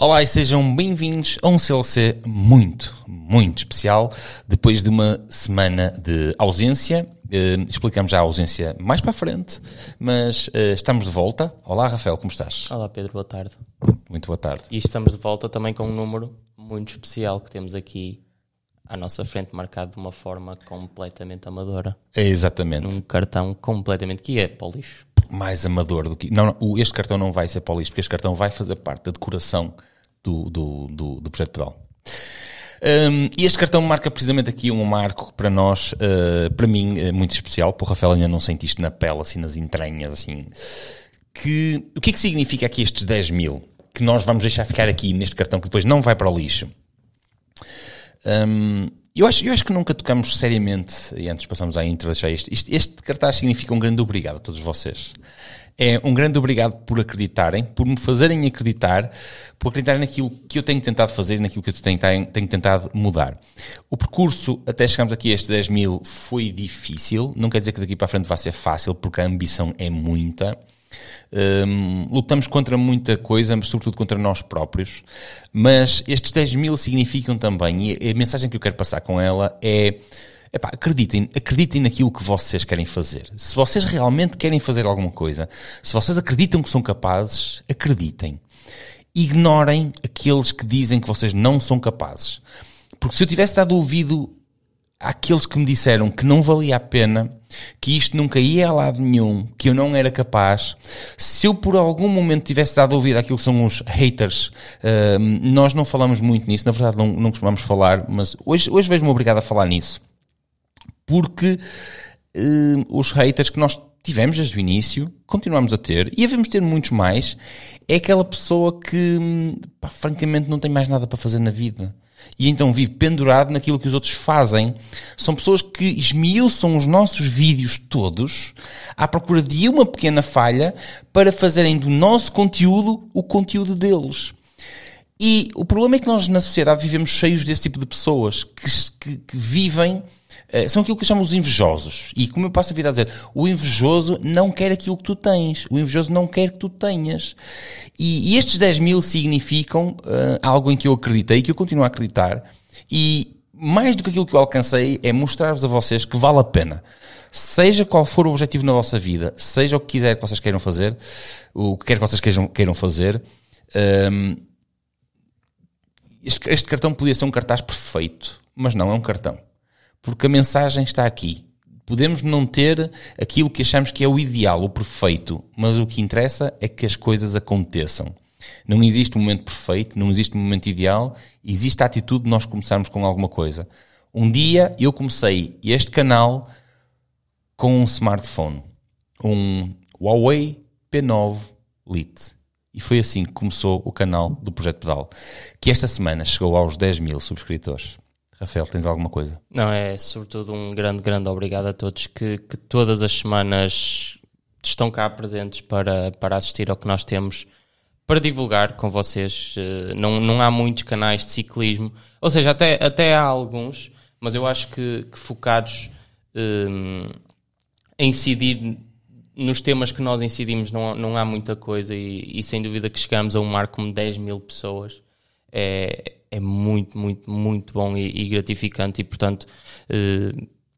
Olá e sejam bem-vindos a um CLC muito, muito especial. Depois de uma semana de ausência, Uh, explicamos já a ausência mais para a frente, mas uh, estamos de volta. Olá, Rafael, como estás? Olá, Pedro, boa tarde. Muito boa tarde. E estamos de volta também com um número muito especial que temos aqui à nossa frente, marcado de uma forma completamente amadora. É exatamente. Um cartão completamente que é para o lixo. Mais amador do que. Não, não, este cartão não vai ser para o lixo, porque este cartão vai fazer parte da decoração do, do, do, do projeto pedal. Um, e este cartão marca precisamente aqui um marco para nós, uh, para mim, eh, muito especial. por o Rafael ainda não sente isto na pele, assim, nas entranhas, assim. Que, o que é que significa aqui estes 10 mil? Que nós vamos deixar ficar aqui neste cartão que depois não vai para o lixo. Um, eu, acho, eu acho que nunca tocamos seriamente, e antes passamos à intro, deixar isto, Este cartaz significa um grande obrigado a todos vocês. É um grande obrigado por acreditarem, por me fazerem acreditar, por acreditarem naquilo que eu tenho tentado fazer, naquilo que eu tenho, tenho tentado mudar. O percurso até chegarmos aqui a estes 10 mil foi difícil, não quer dizer que daqui para a frente vá ser fácil, porque a ambição é muita. Um, lutamos contra muita coisa, sobretudo contra nós próprios, mas estes 10 mil significam também, e a mensagem que eu quero passar com ela é. Epá, acreditem, acreditem naquilo que vocês querem fazer. Se vocês realmente querem fazer alguma coisa, se vocês acreditam que são capazes, acreditem. Ignorem aqueles que dizem que vocês não são capazes. Porque se eu tivesse dado ouvido àqueles que me disseram que não valia a pena, que isto nunca ia a lado nenhum, que eu não era capaz, se eu por algum momento tivesse dado ouvido àquilo que são os haters, uh, nós não falamos muito nisso, na verdade não, não costumamos falar, mas hoje, hoje vejo-me obrigado a falar nisso. Porque uh, os haters que nós tivemos desde o início, continuamos a ter, e havemos ter muitos mais, é aquela pessoa que, hum, pá, francamente, não tem mais nada para fazer na vida e então vive pendurado naquilo que os outros fazem. São pessoas que esmiuçam os nossos vídeos todos à procura de uma pequena falha para fazerem do nosso conteúdo o conteúdo deles. E o problema é que nós na sociedade vivemos cheios desse tipo de pessoas que, que, que vivem eh, são aquilo que chamamos os invejosos. E como eu passo a vida a dizer, o invejoso não quer aquilo que tu tens. O invejoso não quer que tu tenhas. E, e estes 10 mil significam uh, algo em que eu acreditei, que eu continuo a acreditar. E mais do que aquilo que eu alcancei é mostrar-vos a vocês que vale a pena. Seja qual for o objetivo na vossa vida, seja o que quiser que vocês queiram fazer, o que quer que vocês queiram, queiram fazer, um, ehm, este, este cartão podia ser um cartaz perfeito, mas não é um cartão porque a mensagem está aqui. Podemos não ter aquilo que achamos que é o ideal, o perfeito, mas o que interessa é que as coisas aconteçam. Não existe um momento perfeito, não existe um momento ideal, existe a atitude de nós começarmos com alguma coisa. Um dia eu comecei este canal com um smartphone, um Huawei P9 Lite. E foi assim que começou o canal do Projeto Pedal, que esta semana chegou aos 10 mil subscritores. Rafael, tens alguma coisa? Não, é sobretudo um grande, grande obrigado a todos que, que todas as semanas estão cá presentes para, para assistir ao que nós temos para divulgar com vocês. Eh, não, não há muitos canais de ciclismo, ou seja, até, até há alguns, mas eu acho que, que focados um, ehm, a incidir nos temas que nós incidimos não, não há muita coisa e, e sem dúvida que chegamos a um marco de 10 mil pessoas. É, é muito, muito, muito bom e, e gratificante e portanto eh,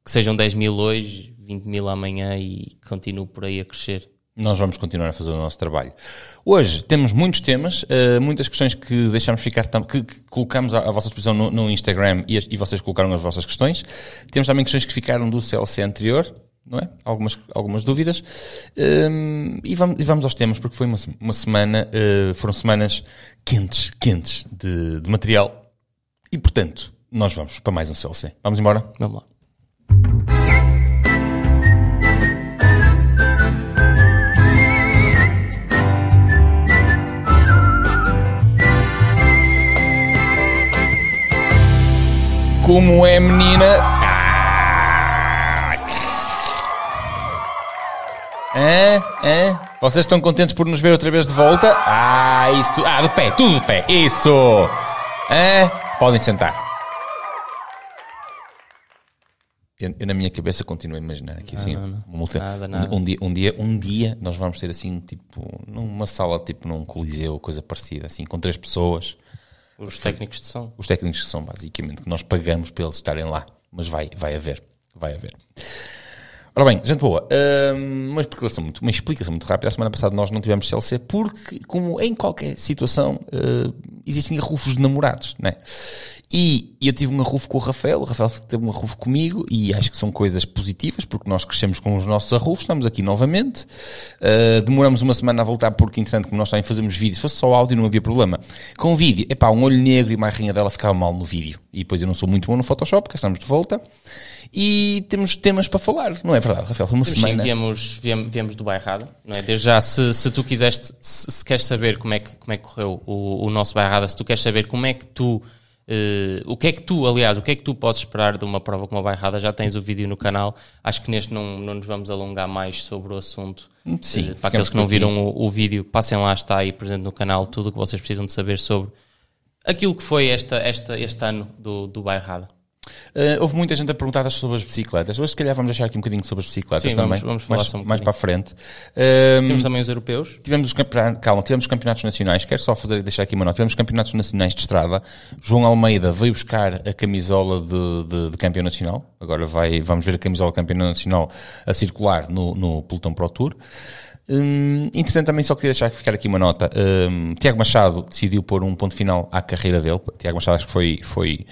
que sejam 10 mil hoje, 20 mil amanhã e continuo por aí a crescer. Nós vamos continuar a fazer o nosso trabalho. Hoje temos muitos temas, eh, muitas questões que deixámos ficar, que, colocamos à, vossa disposição no, Instagram e, e vocês colocaram as vossas questões. Temos também questões que ficaram do CLC anterior, não é? Algumas, algumas dúvidas. Um, e, vamos, e vamos aos temas, porque foi uma, uma semana, uh, foram semanas quentes, quentes de, de material. E portanto, nós vamos para mais um CLC. Vamos embora? Vamos lá. Como é, menina? É, é. Vocês estão contentes por nos ver outra vez de volta? Ah, isso. Ah, de pé, tudo de pé. Isso. É. Podem sentar. Eu, eu na minha cabeça continuo a imaginar aqui assim. Não, não, não. Nada, nada. Um, dia, um dia, um dia nós vamos ter assim tipo numa sala tipo num coliseu, coisa parecida assim, com três pessoas. Os, os técnicos de som. Os técnicos de som, basicamente, que nós pagamos para eles estarem lá. Mas vai, vai haver, vai haver. Ora bem, gente boa, hum, uma explicação, muito, uma explicação muito rápida. A semana passada nós não tivemos CLC porque, como em qualquer situação, hum, existem arrufos de namorados, né? E eu tive um arrufo com o Rafael, o Rafael teve um arrufo comigo e acho que são coisas positivas porque nós crescemos com os nossos arrufos, estamos aqui novamente. Hum, demoramos uma semana a voltar porque, entretanto, como nós também fazemos vídeos, se fosse só áudio não havia problema. Com o vídeo, epá, um olho negro e uma rinha dela ficava mal no vídeo e depois eu não sou muito bom no Photoshop, cá estamos de volta e temos temas para falar, não é verdade, Rafael? Uma temos semana. Sim, viemos, viemos, viemos do bairrada, não é? Desde já, se, se tu quiseste, se, se, queres saber como é que, como é que correu o, o nosso bairrada, se tu queres saber como é que tu. Uh, o que é que tu, aliás, o que é que tu podes esperar de uma prova como a bairrada? Já tens o vídeo no canal. Acho que neste não, não nos vamos alongar mais sobre o assunto. Sim. Uh, para aqueles que não viram o, o, vídeo, passem lá, está aí presente no canal tudo o que vocês precisam de saber sobre aquilo que foi esta, esta, este ano do, do bairrada. Uh, houve muita gente a perguntar sobre as bicicletas. Hoje, se calhar, vamos deixar aqui um bocadinho sobre as bicicletas Sim, também. Vamos, vamos mais, um mais para a frente. Um, tivemos ehm, também os europeus. Tivemos os, campeonatos, calma, tivemos os campeonatos nacionais. Quero só fazer, deixar aqui uma nota. Tivemos os campeonatos nacionais de estrada. João Almeida veio buscar a camisola de, de, de campeão nacional. Agora vai, vamos ver a camisola campeão nacional a circular no, no Pelotão Pro Tour. Hum, interessante também, só queria deixar ficar aqui uma nota. Hum, Tiago Machado decidiu pôr um ponto final à carreira dele. Tiago Machado acho que foi, foi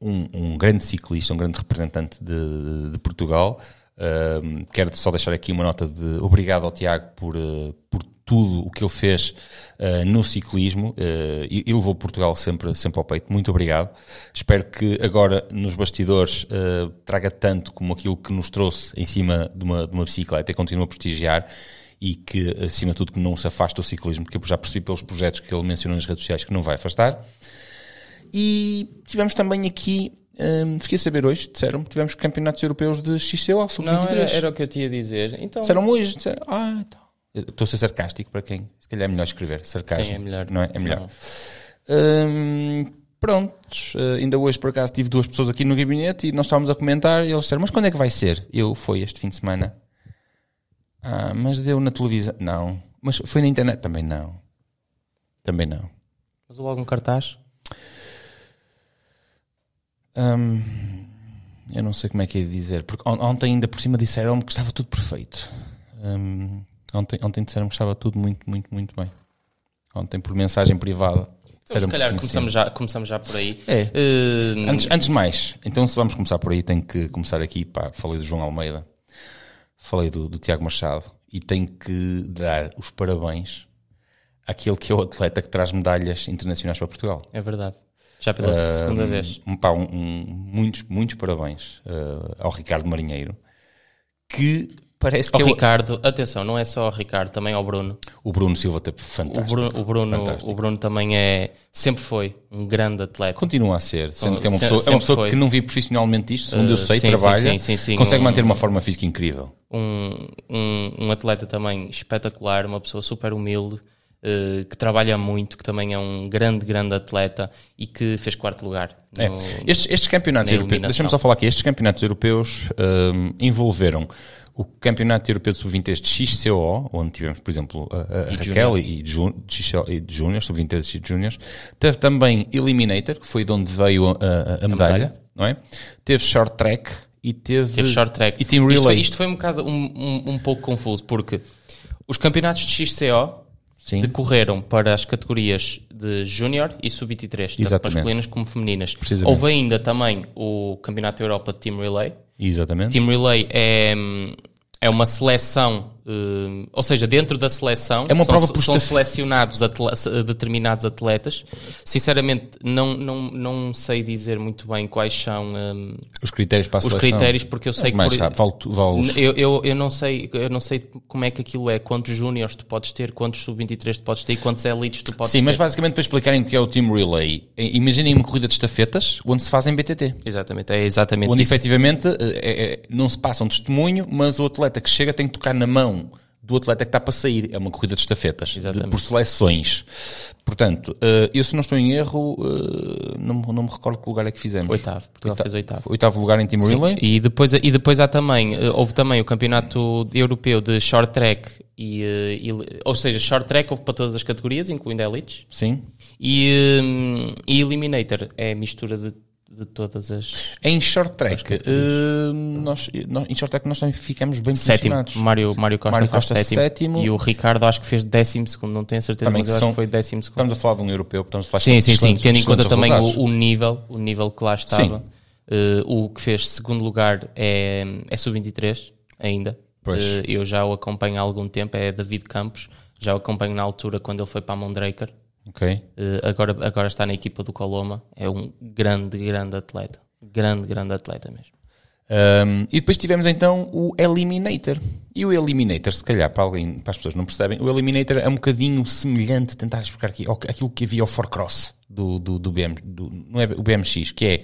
um, um grande ciclista, um grande representante de, de Portugal. quero só deixar aqui uma nota de obrigado ao Tiago por, uh, por tudo o que ele fez uh, no ciclismo uh, e, e levou Portugal sempre, sempre ao peito. Muito obrigado. Espero que agora nos bastidores uh, traga tanto como aquilo que nos trouxe em cima de uma, de uma bicicleta e continue a prestigiar e que, acima de tudo, que não se afaste do ciclismo, porque eu já percebi pelos projetos que ele mencionou nas redes sociais que não vai afastar. E tivemos também aqui um, fiquei a saber hoje, disseram tivemos campeonatos europeus de XCO, sub-23. Não, era, era, o que eu tinha a dizer. Então... Disseram hoje, disseram, ah, então. Estou a ser sarcástico para quem? Se calhar é melhor escrever, sarcasmo. Sim, é melhor. Não é? É melhor. Um, uh, eh, ainda hoje por acaso tive duas pessoas aqui no gabinete e nós estávamos a comentar e eles disseram, mas quando é que vai ser? Eu, foi este fim de semana. Ah, mas deu na televisão. Não. Mas foi na internet? Também não. Também não. Mas houve algum cartaz? eu não sei como é que é de dizer, porque ontem ainda por cima disseram-me que estava tudo perfeito. ontem, ontem disseram que estava tudo muito, muito, muito bem. Ontem por mensagem privada. Então, se calhar começamos já, começamos já por aí. É. Uh... Antes, antes de mais, então se vamos começar por aí, tenho que começar aqui. Pá, falei do João Almeida, falei do, do Tiago Machado e tenho que dar os parabéns àquele que é o atleta que traz medalhas internacionais para Portugal. É verdade. Já pela uh, segunda vez. Pá, um, um, muitos, muitos parabéns uh, ao Ricardo Marinheiro, que parece que. Ao é eu... Ricardo, atenção, não é só ao Ricardo, também ao Bruno. O Bruno Silva teve tá fantástico. O Bruno, o Bruno, fantástico. O Bruno também é, sempre foi um grande atleta. Continua a ser, sendo então, que é uma pessoa, é uma pessoa que não vive profissionalmente isto, segundo eu ah, sei, sim, trabalha, sim, sim, consegue um, manter uma forma física incrível. Um, um, um atleta também espetacular, uma pessoa super humilde. Eh, que trabalha muito, que também é um grande, grande atleta e que fez quarto lugar. No, é. estes, estes, campeonatos europeus, deixa só falar aqui, estes campeonatos europeus um, ehm, envolveram o Campeonato Europeu de sub 20 de XCO, onde tivemos, por exemplo, a, a e Raquel junior. e, de Júnior, sub 20 de Júniors, teve também Eliminator, que foi de onde veio a, a, a medalha, medalha, não é? Teve Short Track e teve, teve Short Track. E Team Relay. Isto foi, isto foi um bocado um, um, um pouco confuso, porque os campeonatos de XCO Sim. decorreram para as categorias de Júnior e Sub-23, tanto masculinas como femininas. Houve ainda também o Campeonato da Europa de Team Relay. Exatamente. Team Relay é, é uma seleção Ehm, ou seja, dentro da seleção, é uma são, prova são selecionados determinados atletas. Sinceramente, não, não, não sei dizer muito bem quais são um, ehm, os critérios para a os seleção. critérios, porque eu sei é que. por, eu, eu, eu, não sei, eu não sei como é que aquilo é, quantos júniores tu podes ter, quantos sub-23 tu podes ter e quantos elites tu podes Sim, ter. Sim, mas basicamente para explicarem o que é o Team Relay, imaginem uma corrida de estafetas onde se fazem BTT. Exatamente, é exatamente Onde isso. efetivamente é, é, não se passa um testemunho, mas o atleta que chega tem que tocar na mão seleção do atleta que está para sair. É uma corrida de estafetas, de, por seleções. Portanto, eh, eu se não estou em erro, eh, não, não me recordo que lugar é que fizemos. Oitavo, Portugal oitavo, fez oitavo. Oitavo lugar em Team Sim. Relay. E depois, e depois há também, eh, houve também o campeonato europeu de short track, e, e ou seja, short track houve para todas as categorias, incluindo elites. Sim. E, e Eliminator é a mistura de de todas as. Em short track, uh, nós, nós, em short track nós também ficamos bem sétimo. posicionados. Mário, Mário Costa, Mário Costa sétimo, sétimo, E o Ricardo acho que fez décimo segundo, não tenho certeza, também mas são, acho que foi décimo segundo. Estamos a falar de um europeu, portanto, Sim, sim, sim, tendo em conta também o, o, nível, o nível que lá estava. Uh, o que fez segundo lugar é, é sub-23 ainda. Uh, eu já o acompanho há algum tempo, é David Campos. Já o acompanho na altura quando ele foi para a Mondraker Okay. Uh, agora, agora está na equipa do Coloma. É um grande, grande atleta. Grande, grande atleta mesmo. Um, e depois tivemos então o Eliminator. E o Eliminator, se calhar para, alguém, para as pessoas não percebem, o Eliminator é um bocadinho semelhante, tentar explicar aqui, aquilo que havia ao Forecross do, do, do, do não é, o BMX, que é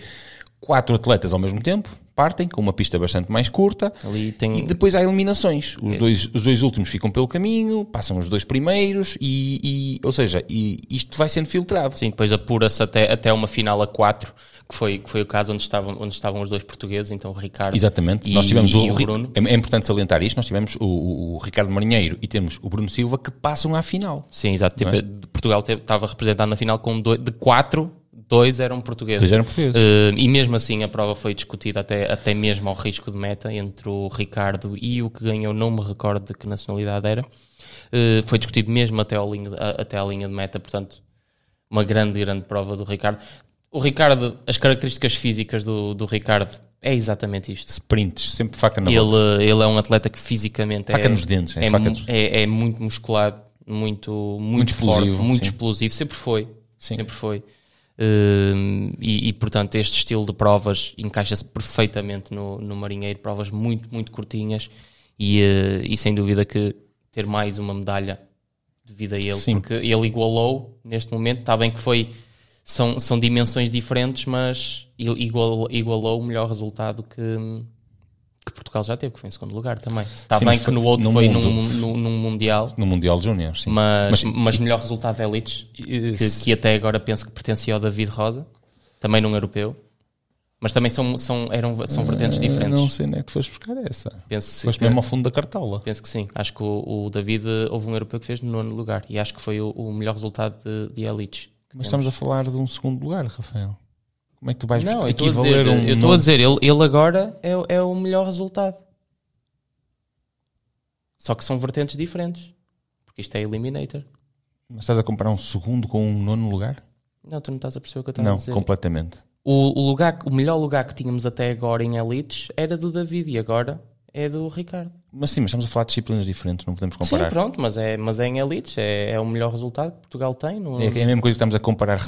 quatro atletas ao mesmo tempo partem com uma pista bastante mais curta tem... e depois há eliminações. Os, é. dois, os dois últimos ficam pelo caminho, passam os dois primeiros e, e ou seja, e isto vai sendo filtrado. Sim, depois apura-se até, até uma final a quatro que foi, que foi o caso onde estavam, onde estavam os dois portugueses, então o Ricardo Exatamente. E, nós tivemos o, o, Bruno. É, é, importante salientar isto, nós tivemos o, o, Ricardo Marinheiro e temos o Bruno Silva que passam à final. Sim, exato. É? Tipo, é? Portugal estava representado na final com dois, de quatro Dois eram portugueses. Dois eram portugueses. Uh, e mesmo assim a prova foi discutida até, até mesmo ao risco de meta entre o Ricardo e o que ganhou, não me recordo de que nacionalidade era. Uh, foi discutido mesmo até, ao linha, até à linha de meta, portanto, uma grande, grande prova do Ricardo. O Ricardo, as características físicas do, do Ricardo é exatamente isto. Sprints, sempre faca na ele, boca. Eh, ele é um atleta que fisicamente faca é, nos dentes, é, é, é, é muito musculado, muito, muito, muito forte, explosivo, muito sim. explosivo, sempre foi. Sim. Sempre foi. Uh, e, e, portanto este estilo de provas encaixa-se perfeitamente no, no marinheiro, provas muito, muito curtinhas e, uh, e sem dúvida que ter mais uma medalha devido a ele, Sim. porque ele igualou neste momento, está bem que foi são, são dimensões diferentes, mas ele igualou o melhor resultado que, hum, que Portugal já teve, que foi em segundo lugar também. Está sim, bem que no outro no foi mundo, num, num, num, Mundial. No Mundial Júnior, sim. Mas, mas, mas, melhor resultado é Leeds, que, que, até agora penso que pertencia ao David Rosa, também num europeu. Mas também são, são, eram, são vertentes eh, diferentes. Não sei, não é que tu foste buscar essa. Penso foste que, mesmo ao fundo da cartola. Penso que sim. Acho que o, o, David, houve um europeu que fez no nono lugar e acho que foi o, o melhor resultado de, de Mas temos. estamos a falar de um segundo lugar, Rafael. Como é que tu vais não, equivaler um... Eu estou a dizer, ele, ele agora é, é o melhor resultado. Só que são vertentes diferentes. Porque isto é Eliminator. Mas estás a comparar um segundo com um nono lugar? Não, tu não estás a perceber o que eu estou a dizer. Não, completamente. O, o, lugar, o melhor lugar que tínhamos até agora em Elites era do David e agora é do Ricardo. Mas sim, mas estamos a falar de disciplinas diferentes, não podemos comparar. Sim, pronto, mas é, mas é em elites, é, é o melhor resultado que Portugal tem. No, é, é a mesma coisa que estamos a comparar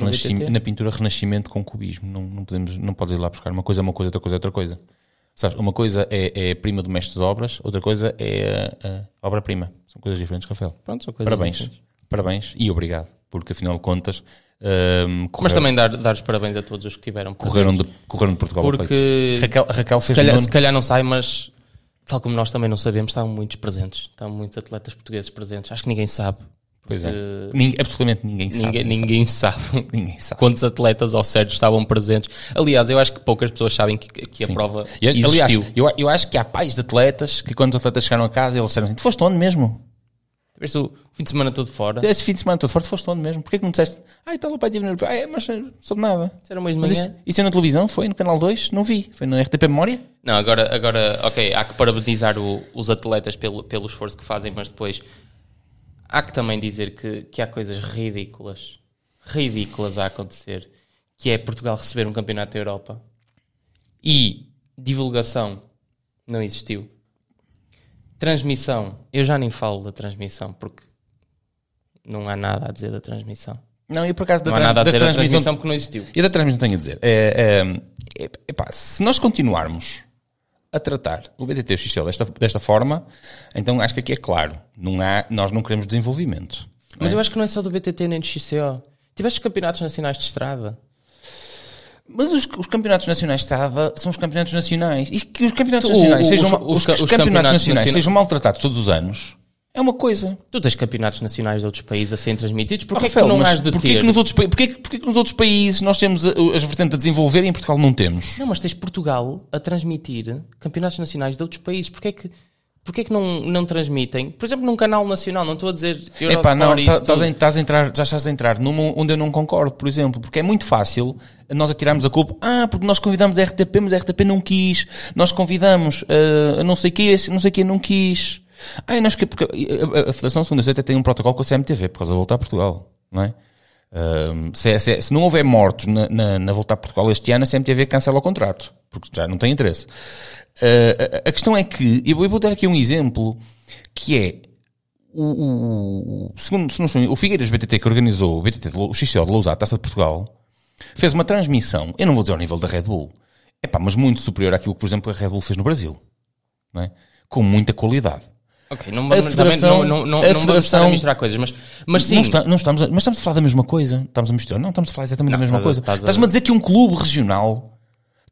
na pintura Renascimento com Cubismo. Não, não, podemos, não podes ir lá buscar uma coisa, uma coisa, outra coisa, outra coisa. Sabes, uma coisa é, é prima do mestre de obras, outra coisa é obra-prima. São coisas diferentes, Rafael. Pronto, são coisas Parabéns. Diferentes. Parabéns e obrigado, porque afinal de contas. Um, Mas também dar, dar os parabéns a todos os que tiveram. Correram de, correram de Portugal porque Raquel, Raquel fez se calhar, nono... se calhar não sai, mas tal como nós também não sabemos, estavam muitos presentes. Estavam muitos atletas portugueses presentes. Acho que ninguém sabe. Pois é. Eh, absolutamente ninguém sabe. Ninguém, ninguém sabe. ninguém sabe quantos atletas ao Sérgio estavam presentes. Aliás, eu acho que poucas pessoas sabem que, que a Sim. prova eu, existiu. Aliás, eu, eu acho que há pais de atletas que quando os atletas chegaram a casa eles disseram assim, tu foste onde mesmo? Tiveste o fim de semana todo fora. Tiveste o fim de semana todo fora, foste onde mesmo? Porquê que não disseste, ah, está lá para a TV Europa. Ah, é, mas eh, soube nada. Isso era mesmo mas isso, isso é na televisão? Foi no Canal 2? Não vi. Foi na RTP Memória? Não, agora, agora ok, há que parabenizar o, os atletas pelo, pelo esforço que fazem, mas depois há que também dizer que, que há coisas ridículas, ridículas a acontecer, que é Portugal receber um campeonato da Europa e divulgação não existiu. Transmissão. Eu já nem falo da transmissão porque não há nada a dizer da transmissão. Não, e por acaso da, não há nada a dizer da transmissão, transmissão porque não existiu. E da transmissão tenho a dizer. É, é, é se nós continuarmos a tratar o BTT o desta, desta forma, então acho que aqui é claro. Não há, nós não queremos desenvolvimento. Mas é? eu acho que não é só do BTT nem do XCO. Tiveste campeonatos nacionais de estrada. Mas os, os, campeonatos nacionais de são os campeonatos nacionais. E que os campeonatos nacionais, sejam, campeonatos, nacionais sejam maltratados todos os anos. É uma coisa. Tu tens campeonatos nacionais de outros países a serem transmitidos? Porquê oh, é que não de porquê ter? Que nos outros, porquê, porquê que nos outros países nós temos as vertentes a desenvolver e em Portugal não temos? Não, mas tens Portugal a transmitir campeonatos nacionais de outros países. Porquê que Porquê é que não, não transmitem? Por exemplo, num canal nacional, não estou a dizer Epá, não, estás tá, a, entrar, já estás a entrar num onde eu não concordo, por exemplo, porque é muito fácil nós atirarmos a culpa, ah, porque nós convidamos a RTP, mas a RTP não quis, nós convidamos uh, não sei quê, não sei quê não quis. Ah, nós que, porque a, eh, a, eh, a Federação Segunda até tem um protocolo com a CMTV por causa da volta a Portugal, não é? Uh, se, é, se, é, se, não houver mortos na, na, na volta a Portugal este ano, a CMTV cancela o contrato, porque já não tem interesse. Ah, a, questão é que, eu, vou dar aqui um exemplo, que é, o, o segundo, se não estou, o Figueiras BTT que organizou o, BTT, o XCO de Lousada, Taça de Portugal, fez uma transmissão, eu não vou dizer ao nível da Red Bull, epá, mas muito superior àquilo que, por exemplo, a Red Bull fez no Brasil, é? com muita qualidade. Ok, não a federação, não, não, não, a federação, não a misturar coisas, mas, mas sim. Não, está, não estamos a, mas estamos a falar da mesma coisa. Estamos a misturar. Não, estamos a falar exatamente não, da mesma estás coisa. Estás-me a... Estás a dizer que um clube regional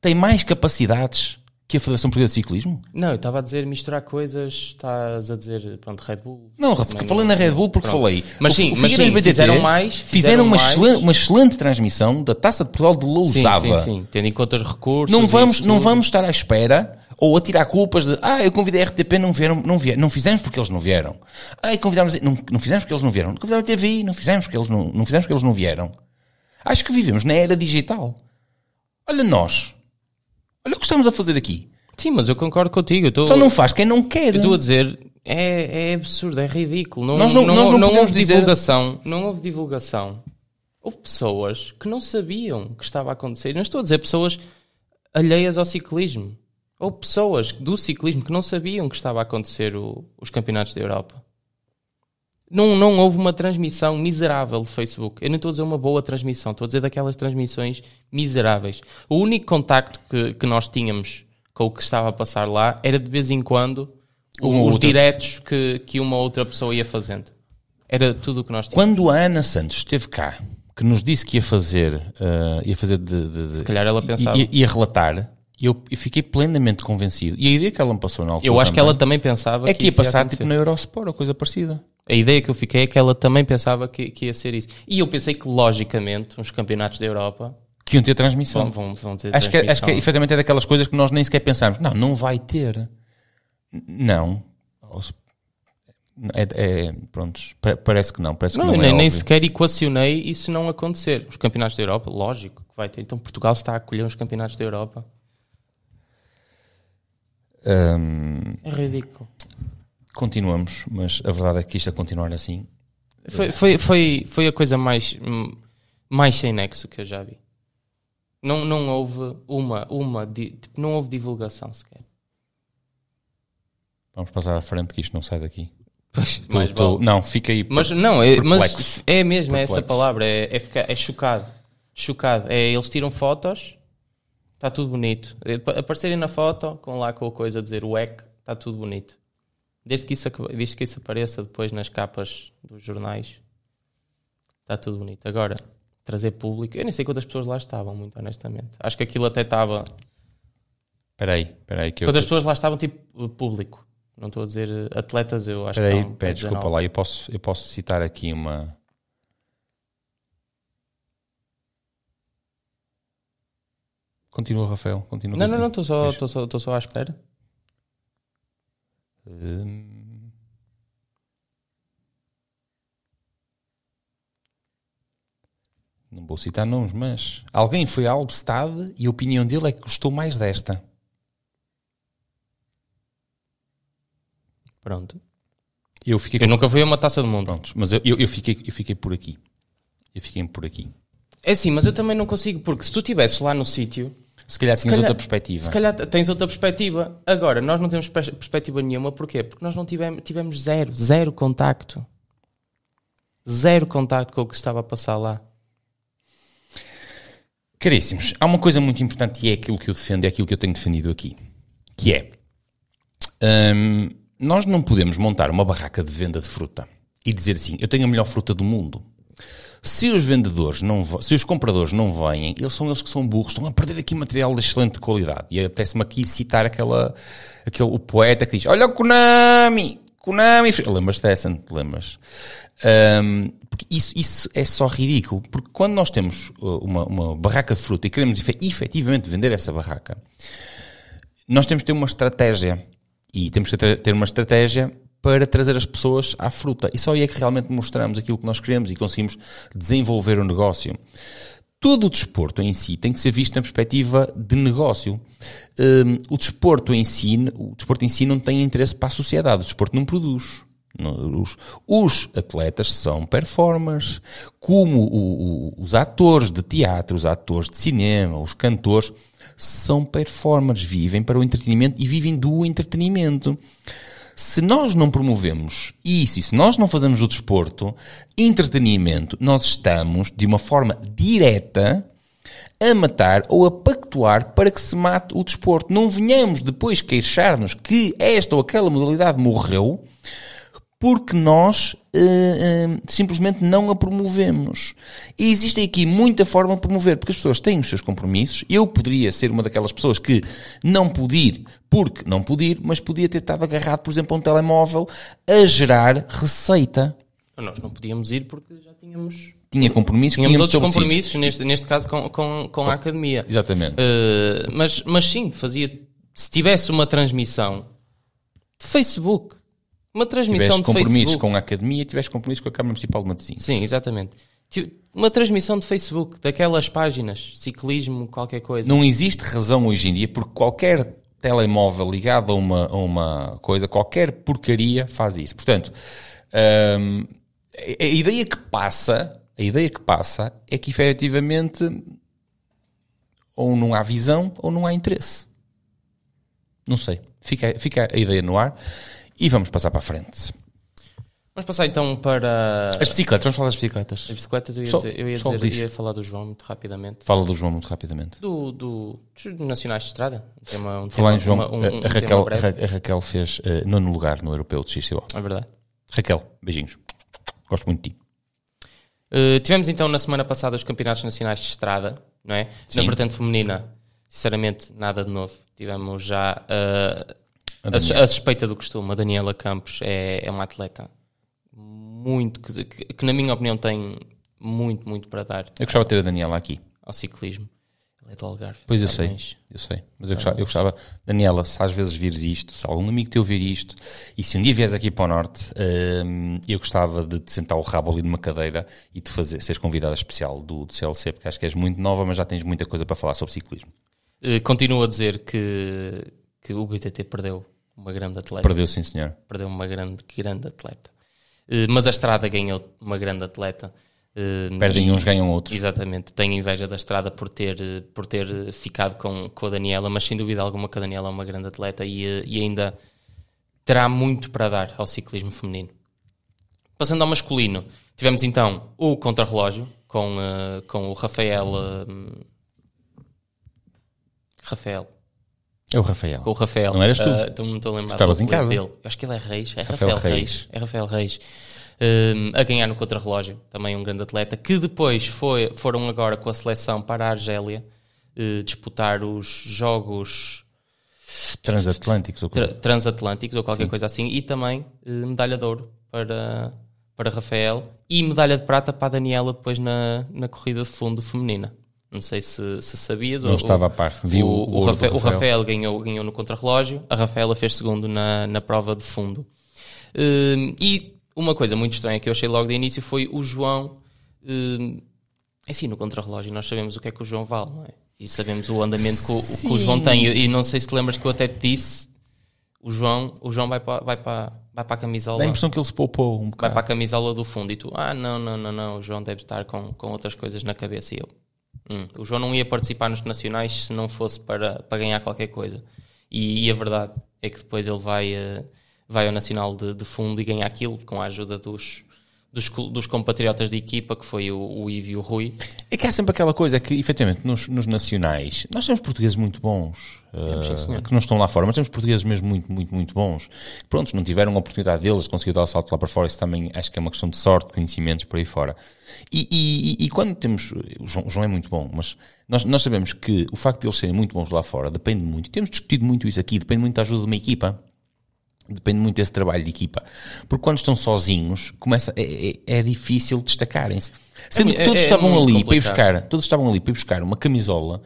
tem mais capacidades que é a Federação Portuguesa de Ciclismo? Não, eu estava a dizer misturar coisas, estás a dizer, pronto, Red Bull. Não, também, falei na Red Bull porque pronto. falei. Mas o, sim, o mas sim, BTT, fizeram mais. Fizeram, fizeram uma, mais. Excelente, uma, Excelente, transmissão da Taça de Portugal de Lousada. Sim, sim, sim, tendo em conta os recursos. Não vamos, não vamos estar à espera ou a tirar culpas de, ah, eu convidei a RTP, não vieram, não vieram, não fizemos porque eles não vieram. Ah, convidámos, não, não fizemos porque eles não vieram. Convidámos a TV, não fizemos porque eles não, não fizemos porque eles não vieram. Acho que vivemos na era digital. Olha nós, Olha o que estamos a fazer aqui. Sim, mas eu concordo contigo. Eu tô, Só não faz quem não quer. Eu estou a dizer, é, é absurdo, é ridículo. Não, nós não, não, nós não, não houve dizer... divulgação. Não houve divulgação. Houve pessoas que não sabiam que estava a acontecer. Não estou a dizer pessoas alheias ao ciclismo. Houve pessoas do ciclismo que não sabiam que estava a acontecer o, os campeonatos da Europa. Não, não houve uma transmissão miserável de Facebook. Eu não estou a dizer uma boa transmissão, estou a dizer daquelas transmissões miseráveis. O único contacto que, que nós tínhamos com o que estava a passar lá era de vez em quando um, os diretos que, que uma outra pessoa ia fazendo. Era tudo o que nós tínhamos. Quando a Ana Santos esteve cá, que nos disse que ia fazer, uh, ia fazer de, de, de, Se calhar ela pensava. Ia, ia relatar. Eu, eu, fiquei plenamente convencido. E a ideia que ela me passou na altura. Eu acho também, que ela também pensava. É que, que ia passar ia tipo, na Eurosport ou coisa parecida a ideia que eu fiquei é que ela também pensava que, que ia ser isso. E eu pensei que, logicamente, os campeonatos da Europa que iam ter transmissão. Vão, vão, vão ter acho, transmissão. Que, é, acho que é efetivamente é daquelas coisas que nós nem sequer pensamos. Não, não vai ter. Não. É, é, prontos, parece que não. Parece não, que não nem, é nem sequer equacionei isso não acontecer. Os campeonatos da Europa, lógico que vai ter. Então Portugal está a acolher os campeonatos da Europa. é ridículo. Continuamos, mas a verdade é que isto a continuar assim. Foi, foi, foi, foi a coisa mais, mais sem nexo que eu já vi. Não, não houve uma, uma, tipo, não houve divulgação sequer. Vamos passar à frente que isto não sai daqui. Pois, tu, tu, não, fica aí. Mas não, é, mas é mesmo, perplexo. é essa palavra, é, é, ficar, é chocado. Chocado. É, eles tiram fotos, está tudo bonito. É, aparecerem na foto, com lá com a coisa a dizer o EC, está tudo bonito. Desde que, isso, desde que isso apareça depois nas capas dos jornais, está tudo bonito. Agora, trazer público. Eu nem sei quantas pessoas lá estavam, muito honestamente. Acho que aquilo até estava. Peraí, peraí. Que quantas eu... pessoas lá estavam, tipo, eh, público? Não estou a dizer eh, atletas, eu acho peraí, que. Peraí, peraí, desculpa lá, eu posso, eu posso citar aqui uma. Continua, Rafael. Continua, não, não, não, estou só, estou só, estou só à espera. Hum. Não vou citar nomes, mas alguém foi à Albstad e a opinião dele é que gostou mais desta. Pronto. Eu, fiquei eu com... nunca fui a uma taça de mundo. Pronto, mas eu, eu, eu, fiquei, eu fiquei por aqui. Eu fiquei por aqui. É sim, mas eu também não consigo, porque se tu estivesse lá no sítio, se calhar tinhas outra perspectiva. Se calhar tens outra perspectiva. Agora, nós não temos perspectiva nenhuma, porquê? Porque nós não tivemos, tivemos zero, zero contacto. Zero contacto com o que estava a passar lá. Caríssimos, há uma coisa muito importante e é aquilo que eu defendo, é aquilo que eu tenho defendido aqui, que é hum, nós não podemos montar uma barraca de venda de fruta e dizer assim, eu tenho a melhor fruta do mundo, se os vendedores não se os compradores não vêm, eles são eles que são burros, estão a perder aqui material de excelente qualidade. E apetece-me aqui citar aquela, aquele, o poeta que diz: Olha o Konami! Konami! Lembras-te dessa? Lembras? Um, porque isso, isso é só ridículo. Porque quando nós temos uh, uma, uma barraca de fruta e queremos efetivamente vender essa barraca, nós temos que ter uma estratégia. E temos que ter uma estratégia para trazer as pessoas à fruta. E só aí é que realmente mostramos aquilo que nós queremos e conseguimos desenvolver o negócio. Todo o desporto em si tem que ser visto na perspectiva de negócio. Um, o desporto em si, o desporto em si não tem interesse para a sociedade, o desporto não produz. Os, os, atletas são performers, como o, o, os atores de teatro, os atores de cinema, os cantores, são performers, vivem para o entretenimento e vivem do entretenimento se nós não promovemos isso e se nós não fazemos o desporto, entretenimento, nós estamos, de uma forma direta, a matar ou a pactuar para que se mate o desporto. Não venhamos depois queixar-nos que esta ou aquela modalidade morreu porque nós uh, uh, simplesmente não a promovemos. E existe aqui muita forma de promover, porque as pessoas têm os seus compromissos. Eu poderia ser uma daquelas pessoas que não pude ir, porque não podia, mas podia ter estado agarrado, por exemplo, a um telemóvel a gerar receita. Nós não podíamos ir porque já tínhamos tinha compromissos. Tínhamos outros compromissos, neste, neste caso com, com, com a academia. Exatamente. Uh, mas, mas sim, fazia. Se tivesse uma transmissão de Facebook, uma transmissão tiveste de compromisso Facebook. com a academia, tiveste compromisso com a Câmara Municipal de Matosinhos. Sim, exatamente. Uma transmissão de Facebook, daquelas páginas, ciclismo, qualquer coisa. Não existe razão hoje em dia, porque qualquer telemóvel ligado a uma, a uma coisa, qualquer porcaria faz isso. Portanto, hum, a, ideia que passa, a ideia que passa é que efetivamente ou não há visão ou não há interesse. Não sei. Fica, fica a ideia no ar. E vamos passar para a frente. Vamos passar então para. As bicicletas, vamos falar das bicicletas. As bicicletas, eu ia, só, dizer, eu ia, dizer, eu ia falar do João muito rapidamente. Fala do João muito rapidamente. Do, do, dos Nacionais de Estrada. Um um Falar em João, uma, um, eh, a, Raquel, a, Raquel fez uh, nono lugar no Europeu de XCO. É verdade. Raquel, beijinhos. Gosto muito de ti. Uh, tivemos então na semana passada os Campeonatos Nacionais de Estrada, não é? Sim. Na vertente feminina, sinceramente, nada de novo. Tivemos já. Uh, a, a, suspeita do costume, a Daniela Campos é, é uma atleta muito que, que, que, na minha opinião, tem muito, muito para dar. Eu gostava de ter a Daniela aqui. Ao ciclismo. é do Algarve. Pois eu sei, eu sei. Mas eu gostava, eu gostava, Daniela, se às vezes vires isto, se algum amigo teu vir isto, e se um dia vieres aqui para o Norte, hum, eu gostava de te sentar o rabo ali numa cadeira e de fazer, seres convidada especial do, do CLC, porque acho que és muito nova, mas já tens muita coisa para falar sobre ciclismo. Uh, continuo a dizer que, que o BTT perdeu uma grande atleta. Perdeu, sim, senhor. Perdeu uma grande, grande atleta. Eh, mas a Estrada ganhou uma grande atleta. Eh, Perdem e, uns, ganham outros. Exatamente. Tenho inveja da Estrada por ter, por ter ficado com, com a Daniela, mas sem dúvida alguma que a Daniela é uma grande atleta e, eh, e ainda terá muito para dar ao ciclismo feminino. Passando ao masculino, tivemos então o contrarrelógio com, com o Rafael. Rafael. É o Rafael. Com o Rafael. Não eras tu? Ah, então Estou-me uh, a lembrar. Estavas em casa. Dele. Acho que ele é Reis. É Rafael, Rafael Reis. Reis. É Rafael Reis. Um, ah, a ganhar no contrarrelógio, também um grande atleta, que depois foi, foram agora com a seleção para a Argélia uh, disputar os Jogos Transatlânticos ou, transatlânticos, ou qualquer coisa assim, e também uh, medalha de ouro para, para Rafael e medalha de prata para a Daniela depois na, na corrida de fundo feminina. Não sei se, se sabias. Não o, estava a par. viu o, o, o Rafael, o Rafael, ganhou, ganhou no contrarrelógio, a Rafaela fez segundo na, na prova de fundo. Hum, e uma coisa muito estranha que eu achei logo de início foi o João. Hum, é assim, no contrarrelógio nós sabemos o que é que o João vale, não é? E sabemos o andamento que o, que o, João tem. E não sei se te lembras que eu até te disse: o João, o João vai para. Vai para Vai para a camisola. Dá a impressão que ele se poupou um bocado. Vai para a camisola do fundo e tu, ah, não, não, não, não, o João deve estar com, com outras coisas na cabeça. E eu, Hum, o João não ia participar nos nacionais se não fosse para, para ganhar qualquer coisa. E, e a verdade é que depois ele vai, eh, vai ao Nacional de, de Fundo e ganha aquilo com a ajuda dos, dos, dos compatriotas de equipa, que foi o, o Ivo e o Rui. É que há sempre aquela coisa que, efetivamente, nos, nos nacionais, nós temos portugueses muito bons, eh, temos, uh, que não estão lá fora, mas temos portugueses mesmo muito, muito, muito bons. Prontos, não tiveram a oportunidade deles de conseguir dar o salto lá para fora, isso também acho que é uma questão de sorte, conhecimentos por aí fora. E, e, e quando temos. O João, o João, é muito bom, mas nós, nós sabemos que o facto de eles serem muito bons lá fora depende muito. Temos discutido muito isso aqui, depende muito da ajuda de uma equipa. Depende muito desse trabalho de equipa. Porque quando estão sozinhos, começa, é, é, é difícil destacarem-se. É Sendo que todos é estavam ali para ir buscar, todos estavam ali para ir buscar uma camisola.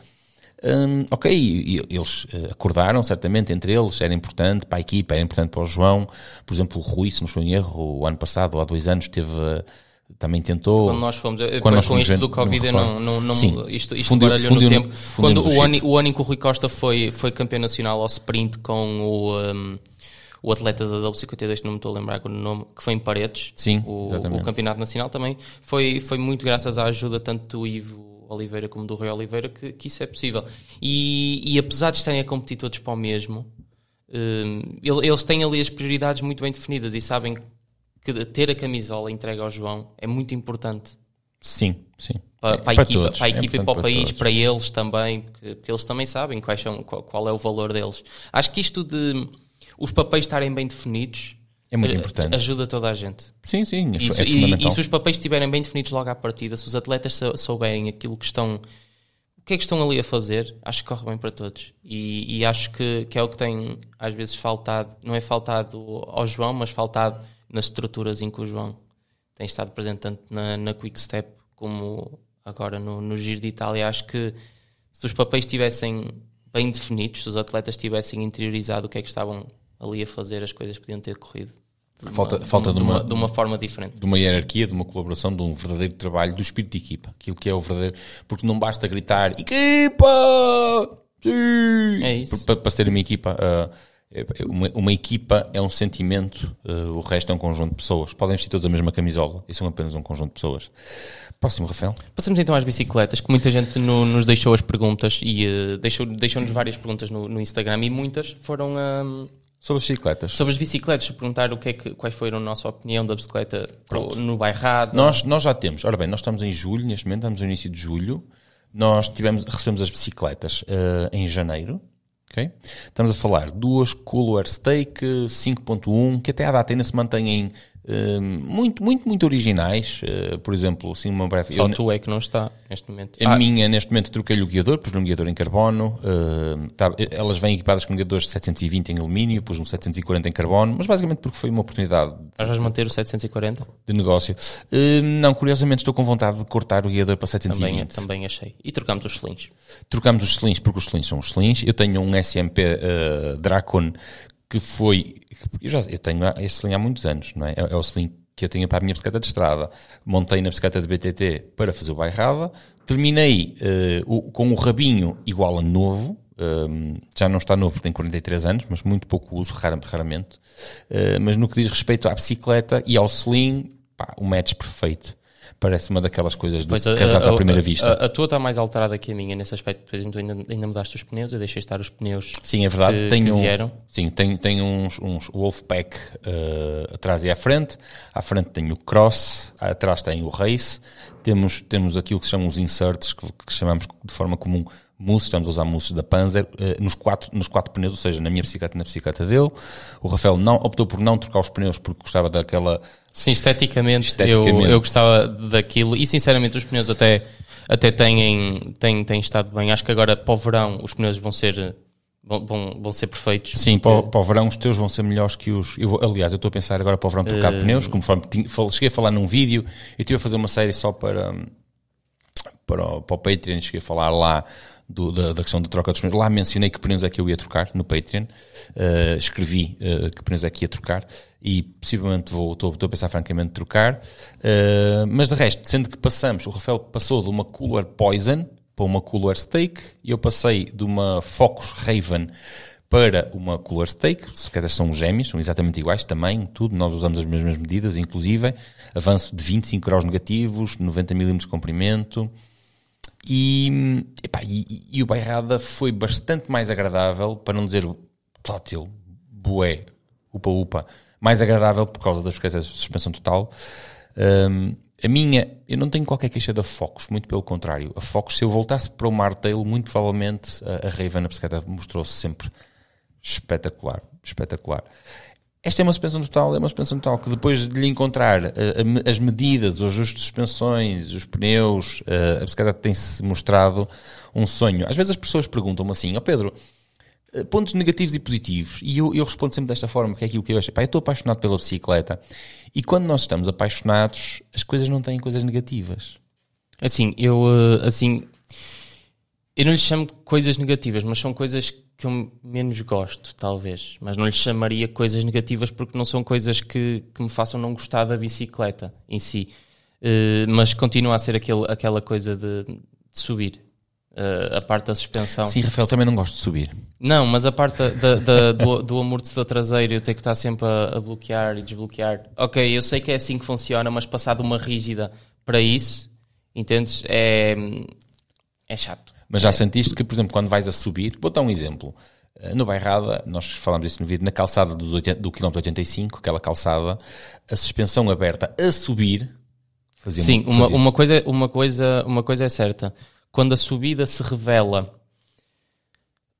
Um, ok, e, e eles eh, acordaram, certamente, entre eles, era importante para a equipa, era importante para o João. Por exemplo, o Rui, se não estou em erro, o ano passado, ou há dois anos, teve eh, também tentou. Quando nós fomos, eh, quando nós com isto do Covid, não, não, não, Sim, isto, isto fundiu, baralhou fundiu, no tempo. Quando o ano, o ano em que o Rui Costa foi, foi campeão nacional ao sprint com o. Um, o atleta da W52, não me estou a lembrar o nome, que foi em Paredes, Sim, o, o, campeonato nacional também, foi, foi muito graças à ajuda tanto do Ivo Oliveira como do Rui Oliveira que, que isso é possível. E, e apesar de estarem a competir todos para o mesmo, hum, eles têm ali as prioridades muito bem definidas e sabem que ter a camisola entregue ao João é muito importante. Sim, sim. Para, é para, a, equipa, para a é equipa é e para o país, para eles também, porque, porque, eles também sabem quais são, qual, qual, é o valor deles. Acho que isto de os papéis estarem bem definidos. É muito eh, importante. Ajuda toda a gente. Sim, sim. É isso, é e, e, se os papéis estiverem bem definidos logo à partida, se os atletas souberem aquilo que estão. O que é que estão ali a fazer, acho que corre bem para todos. E, e acho que, que é o que tem às vezes faltado. Não é faltado ao João, mas faltado nas estruturas em que o João tem estado presente tanto na, na Quick Step como agora no, no Giro de Itália. Acho que se os papéis estivessem bem definidos, se os atletas tivessem interiorizado o que é que estavam ali a fazer, as coisas podiam ter corrido. De falta, uma, falta de, uma, de, uma, de uma forma diferente. De uma hierarquia, de uma colaboração, de um verdadeiro trabalho do espírito de equipa. Aquilo que é o verdadeiro. Porque não basta gritar equipa! Sim! É isso. Para, para ser uma equipa. Eh, é, é, uma, uma, equipa é um sentimento, eh, o resto é um conjunto de pessoas. Podem vestir todos a mesma camisola e são é apenas um conjunto de pessoas. Próximo, Rafael. Passamos então às bicicletas, que muita gente no, nos deixou as perguntas e uh, deixou-nos deixou várias perguntas no, no, Instagram e muitas foram. Um, Sobre as bicicletas. Sobre as bicicletas, perguntar o que é que, quais foram a nossa opinião da bicicleta no bairrado. Nós, nós já temos, ora bem, nós estamos em julho, neste momento, estamos no início de julho, nós tivemos, recebemos as bicicletas uh, em janeiro, ok? Estamos a falar duas Cooler Stake 5.1, que até à data ainda se mantém em Hum, muito, muito, muito originais. Eh, por exemplo, assim, uma breve. Só eu, tu é que não está neste momento. A ah. minha, neste momento, troquei-lhe o guiador, pus-lhe um guiador em carbono. Hum, tá, elas vêm equipadas com guiadores de 720 em alumínio, pus um 740 em carbono, mas basicamente porque foi uma oportunidade. vais manter o 740? De negócio. Hum, não, curiosamente, estou com vontade de cortar o guiador para 720. Também, é, também achei. E trocamos os selins. Trocamos os selins porque os selins são os selins. Eu tenho um SMP uh, eh, Dracon que foi. Eu, já, eu tenho este selim há muitos anos, não é? É, é o selim que eu tinha para a minha bicicleta de estrada. Montei na bicicleta de BTT para fazer o bairrada. Terminei uh, o, com o rabinho igual a novo. Um, ehm, já não está novo, tem 43 anos, mas muito pouco uso, raramente. Uh, mas no que diz respeito à bicicleta e ao selim, pá, o match perfeito parece uma daquelas coisas do pois, à primeira vista. A, tua está mais alterada que a minha nesse aspecto, por exemplo, ainda, ainda mudaste os pneus, eu deixei estar os pneus. Sim, é verdade. Que, tenho, que vieram. Sim, tenho, tenho uns, uns Wolfpack uh, eh, atrás e à frente. À frente tenho o Cross, atrás tem o Race. Temos, temos aquilo que chamam os inserts, que, que chamamos de forma comum mousse, estamos a usar mousse da Panzer, eh, nos, quatro, nos quatro pneus, ou seja, na minha bicicleta e na bicicleta dele. O Rafael não, optou por não trocar os pneus porque gostava daquela. Sim, esteticamente, esteticamente. Eu, eu gostava daquilo e sinceramente os pneus até, até têm, têm, têm estado bem. Acho que agora para o verão os pneus vão ser vão, vão ser perfeitos. Sim, para, é. para o verão os teus vão ser melhores que os. Eu, aliás, eu estou a pensar agora para o verão trocar uh... pneus, conforme tinha, cheguei a falar num vídeo, eu estive a fazer uma série só para, para, o, para o Patreon, cheguei a falar lá do, da, da, questão da troca dos pneus. Lá mencionei que pneus é que eu ia trocar no Patreon, uh, escrevi uh, que pneus é que ia trocar e possivelmente vou, estou, estou a pensar francamente trocar. Uh, mas de resto, sendo que passamos, o Rafael passou de uma Cooler Poison para uma Cooler Steak e eu passei de uma Focus Raven para uma Color Steak, calhar são gêmeos, são exatamente iguais, também tudo, nós usamos as mesmas medidas, inclusive avanço de 25 graus negativos, 90 mm de comprimento, e, epá, e, e, o Bairrada foi bastante mais agradável, para não dizer plátil, bué, upa-upa, mais agradável por causa das frequências de suspensão total. Um, a minha, eu não tenho qualquer queixa da Focus, muito pelo contrário. A Focus, se eu voltasse para o Martail, muito provavelmente a, a Raven, a bicicleta, mostrou-se sempre espetacular, espetacular. Esta é uma suspensão total, é uma suspensão total que depois de lhe encontrar eh, as medidas, os ajustes de suspensões, os pneus, eh, a bicicleta tem-se mostrado um sonho. Às vezes as pessoas perguntam-me assim, ó oh Pedro, eh, pontos negativos e positivos. E eu, eu respondo sempre desta forma, que é aquilo que eu acho. Pá, eu estou apaixonado pela bicicleta. E quando nós estamos apaixonados, as coisas não têm coisas negativas. Assim, eu, assim, eu não lhe chamo coisas negativas, mas são coisas que eu menos gosto, talvez. Mas não lhe chamaria coisas negativas porque não são coisas que, que me façam não gostar da bicicleta em si. Uh, mas continua a ser aquele, aquela coisa de, de subir. Uh, a parte da suspensão. Sim, Rafael, também não gosto de subir. Não, mas a parte da, da, do, do amortecedor traseiro, eu tenho que estar sempre a, a bloquear e desbloquear. Ok, eu sei que é assim que funciona, mas passar de uma rígida para isso, entendes? É, é chato. Mas já sentiste que, por exemplo, quando vais a subir, vou dar um exemplo. Eh, no Bairrada, nós falámos isso no vídeo, na calçada dos 80, do quilómetro 85, aquela calçada, a suspensão aberta a subir fazia Sim, uma, fazia. uma, coisa, uma, coisa, uma coisa é certa. Quando a subida se revela,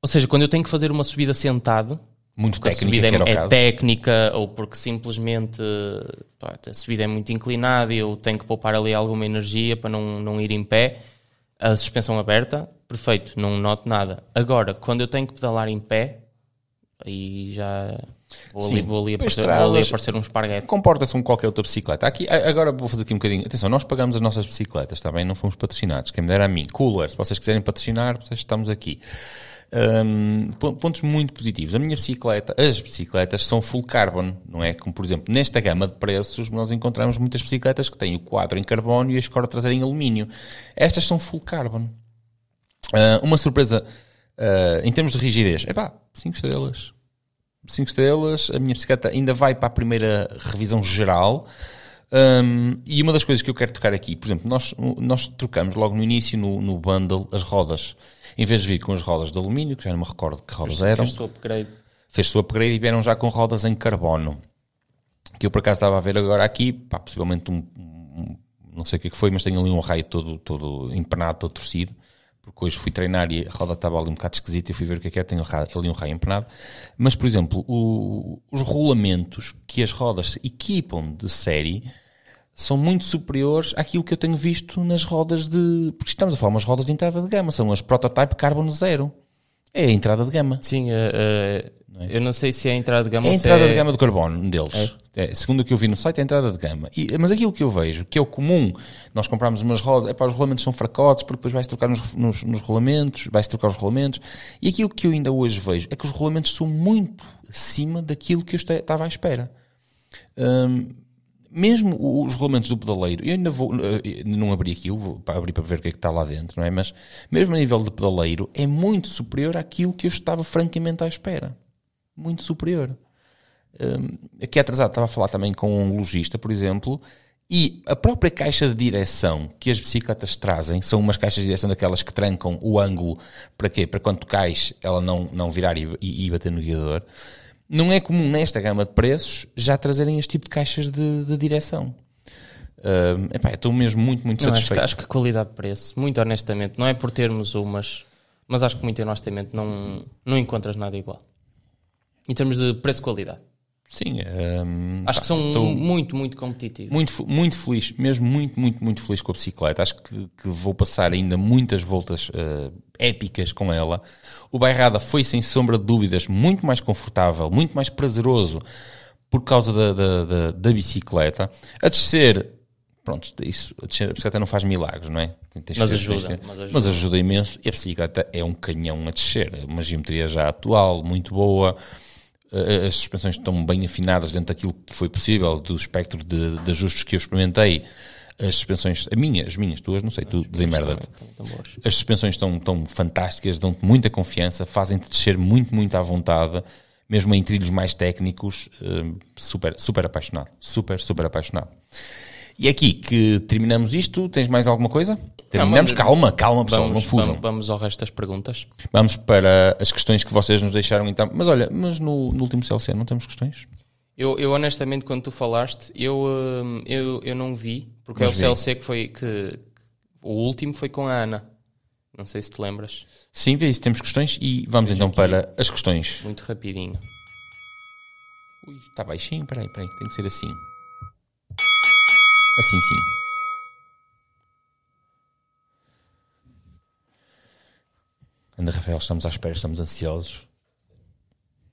ou seja, quando eu tenho que fazer uma subida sentado, muito técnica, a subida é, é técnica ou porque simplesmente pá, a subida é muito inclinada e eu tenho que poupar ali alguma energia para não, não ir em pé a suspensão aberta, perfeito, não noto nada. Agora, quando eu tenho que pedalar em pé, aí já vou ali, vou ali aparecer, estradas, vou ali aparecer um esparguete. Comporta-se com qualquer outra bicicleta. Aqui, agora vou fazer aqui um bocadinho. Atenção, nós pagamos as nossas bicicletas, também tá Não fomos patrocinados. Quem me dera a mim. Cooler, se vocês quiserem patrocinar, vocês estamos aqui. Um, pontos muito positivos. A minha bicicleta, as bicicletas são full carbon, não é? Como, por exemplo, nesta gama de preços nós encontramos muitas bicicletas que têm o quadro em carbono e a escora traseira em alumínio. Estas são full carbon. Uh, uma surpresa uh, em termos de rigidez. é Epá, 5 estrelas. 5 estrelas, a minha bicicleta ainda vai para a primeira revisão geral. Um, e uma das coisas que eu quero tocar aqui, por exemplo, nós, nós trocamos logo no início, no, no bundle, as rodas. Em vez de vir com as rodas de alumínio, que já não me recordo que rodas eram. Fez-se o upgrade. Fez-se o upgrade e vieram já com rodas em carbono. Que eu por acaso estava a ver agora aqui, pá, possivelmente um, um não sei o é que, foi, mas tenho ali um raio todo, todo empenado, todo torcido, porque hoje fui treinar e a roda estava ali um bocado esquisita, e fui ver o que é que é, tenho ali um raio empenado. Mas, por exemplo, o, os rolamentos que as rodas equipam de série são muito superiores àquilo que eu tenho visto nas rodas de. Porque estamos a falar umas rodas de entrada de gama, são as prototype carbono Zero. É a entrada de gama. Sim, uh, uh, eu não sei se é a entrada de gama é a entrada é de gama do carbono deles. É. É, segundo o que eu vi no site, é a entrada de gama. E, mas aquilo que eu vejo, que é o comum, nós compramos umas rodas, é para os rolamentos são fracotes, porque depois vais trocar nos, nos, nos rolamentos, vais trocar os rolamentos. E aquilo que eu ainda hoje vejo é que os rolamentos são muito acima daquilo que eu estava à espera. Um, mesmo os rolamentos do pedaleiro, eu ainda vou, eh, não abri aquilo, vou abrir para ver o que é que está lá dentro, não é? Mas mesmo a nível de pedaleiro, é muito superior àquilo que eu estava francamente à espera. Muito superior. Um, aqui atrasado estava a falar também com um lojista, por exemplo, e a própria caixa de direção que as bicicletas trazem, são umas caixas de direção daquelas que trancam o ângulo, para quê? Para quando tu cais, ela não, não virar e, e, e bater no guiador não é comum nesta gama de preços já trazerem este tipo de caixas de, de direção. Uh, epá, estou mesmo muito, muito não, satisfeito. Acho que, acho que qualidade-preço, muito honestamente, não é por termos umas, mas acho que muito honestamente não, não encontras nada igual. Em termos de preço-qualidade. Sim. Um, acho que são muito, muito competitivos. Muito, muito feliz, mesmo muito, muito, muito feliz com a bicicleta. Acho que, que vou passar ainda muitas voltas uh, épicas com ela. O Bairrada foi, sem sombra de dúvidas, muito mais confortável, muito mais prazeroso por causa da, da, da, da bicicleta. A descer, pronto, isso, a, descer, a bicicleta não faz milagres, não é? Mas ajuda, mas, ajuda, mas ajuda. imenso. E a bicicleta é um canhão a descer. É uma geometria já atual, muito boa. As suspensões estão bem afinadas dentro daquilo que foi possível, do espectro de, de ajustes que eu experimentei. As suspensões, a minha, as minhas, tuas, não sei, tu ah, desemmerda-te. As suspensões estão tão fantásticas, dão-te muita confiança, fazem-te descer muito, muito à vontade, mesmo em trilhos mais técnicos, hum, super, super apaixonado. Super, super apaixonado. E é aqui que terminamos isto. Tens mais alguma coisa? Terminamos? Não, vamos, calma, calma, pessoal, vamos, não fujam. Vamos, vamos, ao resto das perguntas. Vamos para as questões que vocês nos deixaram então. Mas olha, mas no, no último CLC não temos questões? Eu, eu honestamente, quando tu falaste, eu, hum, eu, eu não vi, porque é Mas é o CLC que foi que o último foi com a Ana. Não sei se te lembras. Sim, vê se temos questões e vamos Veja então para as questões. Muito rapidinho. Ui, está baixinho, peraí, peraí, tem que ser assim. Assim sim. Anda, Rafael, estamos à espera, estamos ansiosos.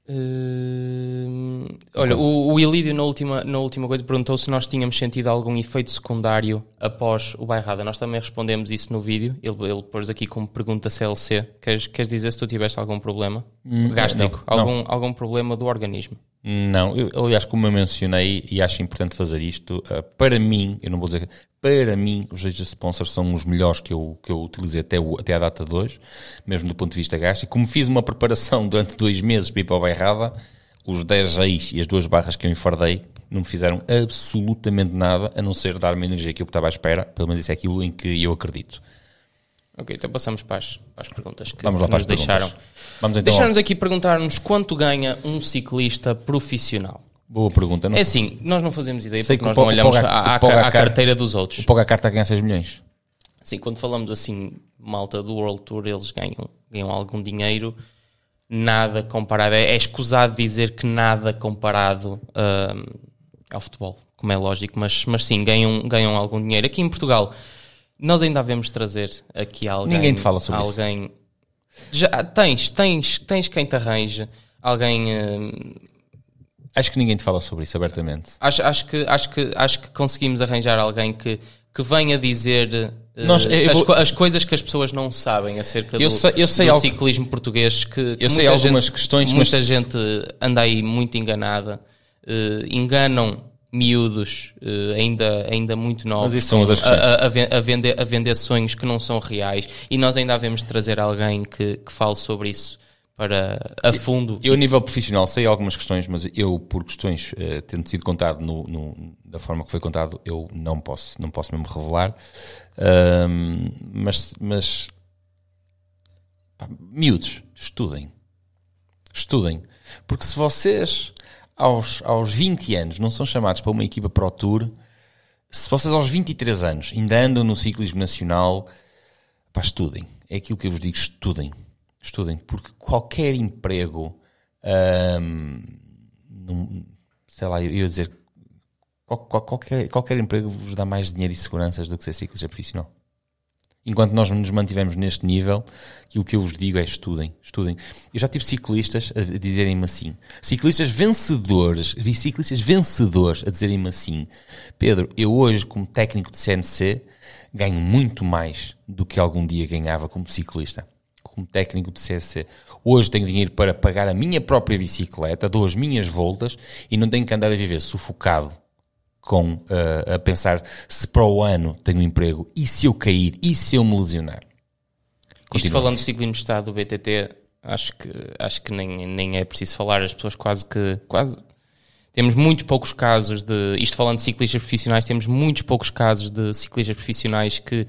Uh, olha, o, o Ilídio, na última, na última coisa, perguntou se nós tínhamos sentido algum efeito secundário após o bairrada. Nós também respondemos isso no vídeo. Ele, ele pôs aqui como pergunta CLC. Queres, queres dizer se tu tiveste algum problema hum, gástrico? Não, algum, não. algum problema do organismo? Não, eu, aliás, como eu mencionei, e acho importante fazer isto, uh, para mim, eu não vou dizer para mim, os Register Sponsors são os melhores que eu, que eu utilizei até, o, até a data hoje, mesmo do ponto de vista gasto. E como fiz uma preparação durante dois meses para a bairrada, os 10 reis e as duas barras que eu enfardei não me fizeram absolutamente nada, a não ser dar-me a energia que eu estava à espera. Pelo menos isso é aquilo em que eu acredito. Ok, então passamos para as, para as perguntas que, Vamos lá para nos deixaram. Perguntas. Vamos então Deixaram-nos aqui perguntar-nos quanto ganha um ciclista profissional. Boa pergunta. Não? É assim, nós não fazemos ideia Sei porque nós não olhamos à carteira dos outros. O Poga Carta ganha 6 milhões. Sim, quando falamos assim, malta do World Tour, eles ganham, ganham algum dinheiro, nada comparado. É, é escusado dizer que nada comparado hum, ao futebol, como é lógico, mas, mas sim, ganham, ganham algum dinheiro. Aqui em Portugal, nós ainda devemos trazer aqui alguém. Ninguém te fala sobre alguém, isso. Já, tens, tens, tens quem te arranja, alguém. Uh, Acho que ninguém te fala sobre isso abertamente. Acho, acho, que, acho, que, acho que conseguimos arranjar alguém que, que venha dizer eh, Nós, uh, as, vou... as, coisas que as pessoas não sabem acerca eu do, sei, eu sei do algo... ciclismo português. Que eu sei algumas gente, questões, muita mas... gente anda aí muito enganada. Uh, enganam miúdos uh, ainda, ainda muito novos são a, a, a, vender, a vender sonhos que não são reais e nós ainda devemos trazer alguém que, que fale sobre isso para a fundo. Eu, eu, a nível profissional, sei algumas questões, mas eu, por questões uh, tendo sido contado no, no, da forma que foi contado, eu não posso, não posso mesmo revelar. Um, mas, mas pá, miúdos, estudem. Estudem. Porque se vocês, aos, aos 20 anos, não são chamados para uma equipa Pro Tour, se vocês aos 23 anos ainda andam no ciclismo nacional, pá, estudem. É aquilo que eu vos digo, estudem estudem, porque qualquer emprego, hum, num, sei lá, eu ia dizer, qualquer, qualquer emprego vos dá mais dinheiro e seguranças do que ser ciclista profissional. Enquanto nós nos mantivemos neste nível, aquilo que eu vos digo é estudem, estudem. Eu já tive ciclistas a dizerem-me assim, ciclistas vencedores, vi ciclistas vencedores a dizerem-me assim, Pedro, eu hoje como técnico de CNC ganho muito mais do que algum dia ganhava como ciclista como técnico de CC, hoje tenho dinheiro para pagar a minha própria bicicleta, dou as minhas voltas e não tenho que andar a viver sufocado com uh, a pensar se para o ano tenho um emprego e se eu cair e se eu me lesionar. Isto falando do ciclismo de Estado, do BTT, acho que, acho que nem, nem é preciso falar, as pessoas quase que. quase temos muito poucos casos de. Isto falando de ciclistas profissionais, temos muito poucos casos de ciclistas profissionais que,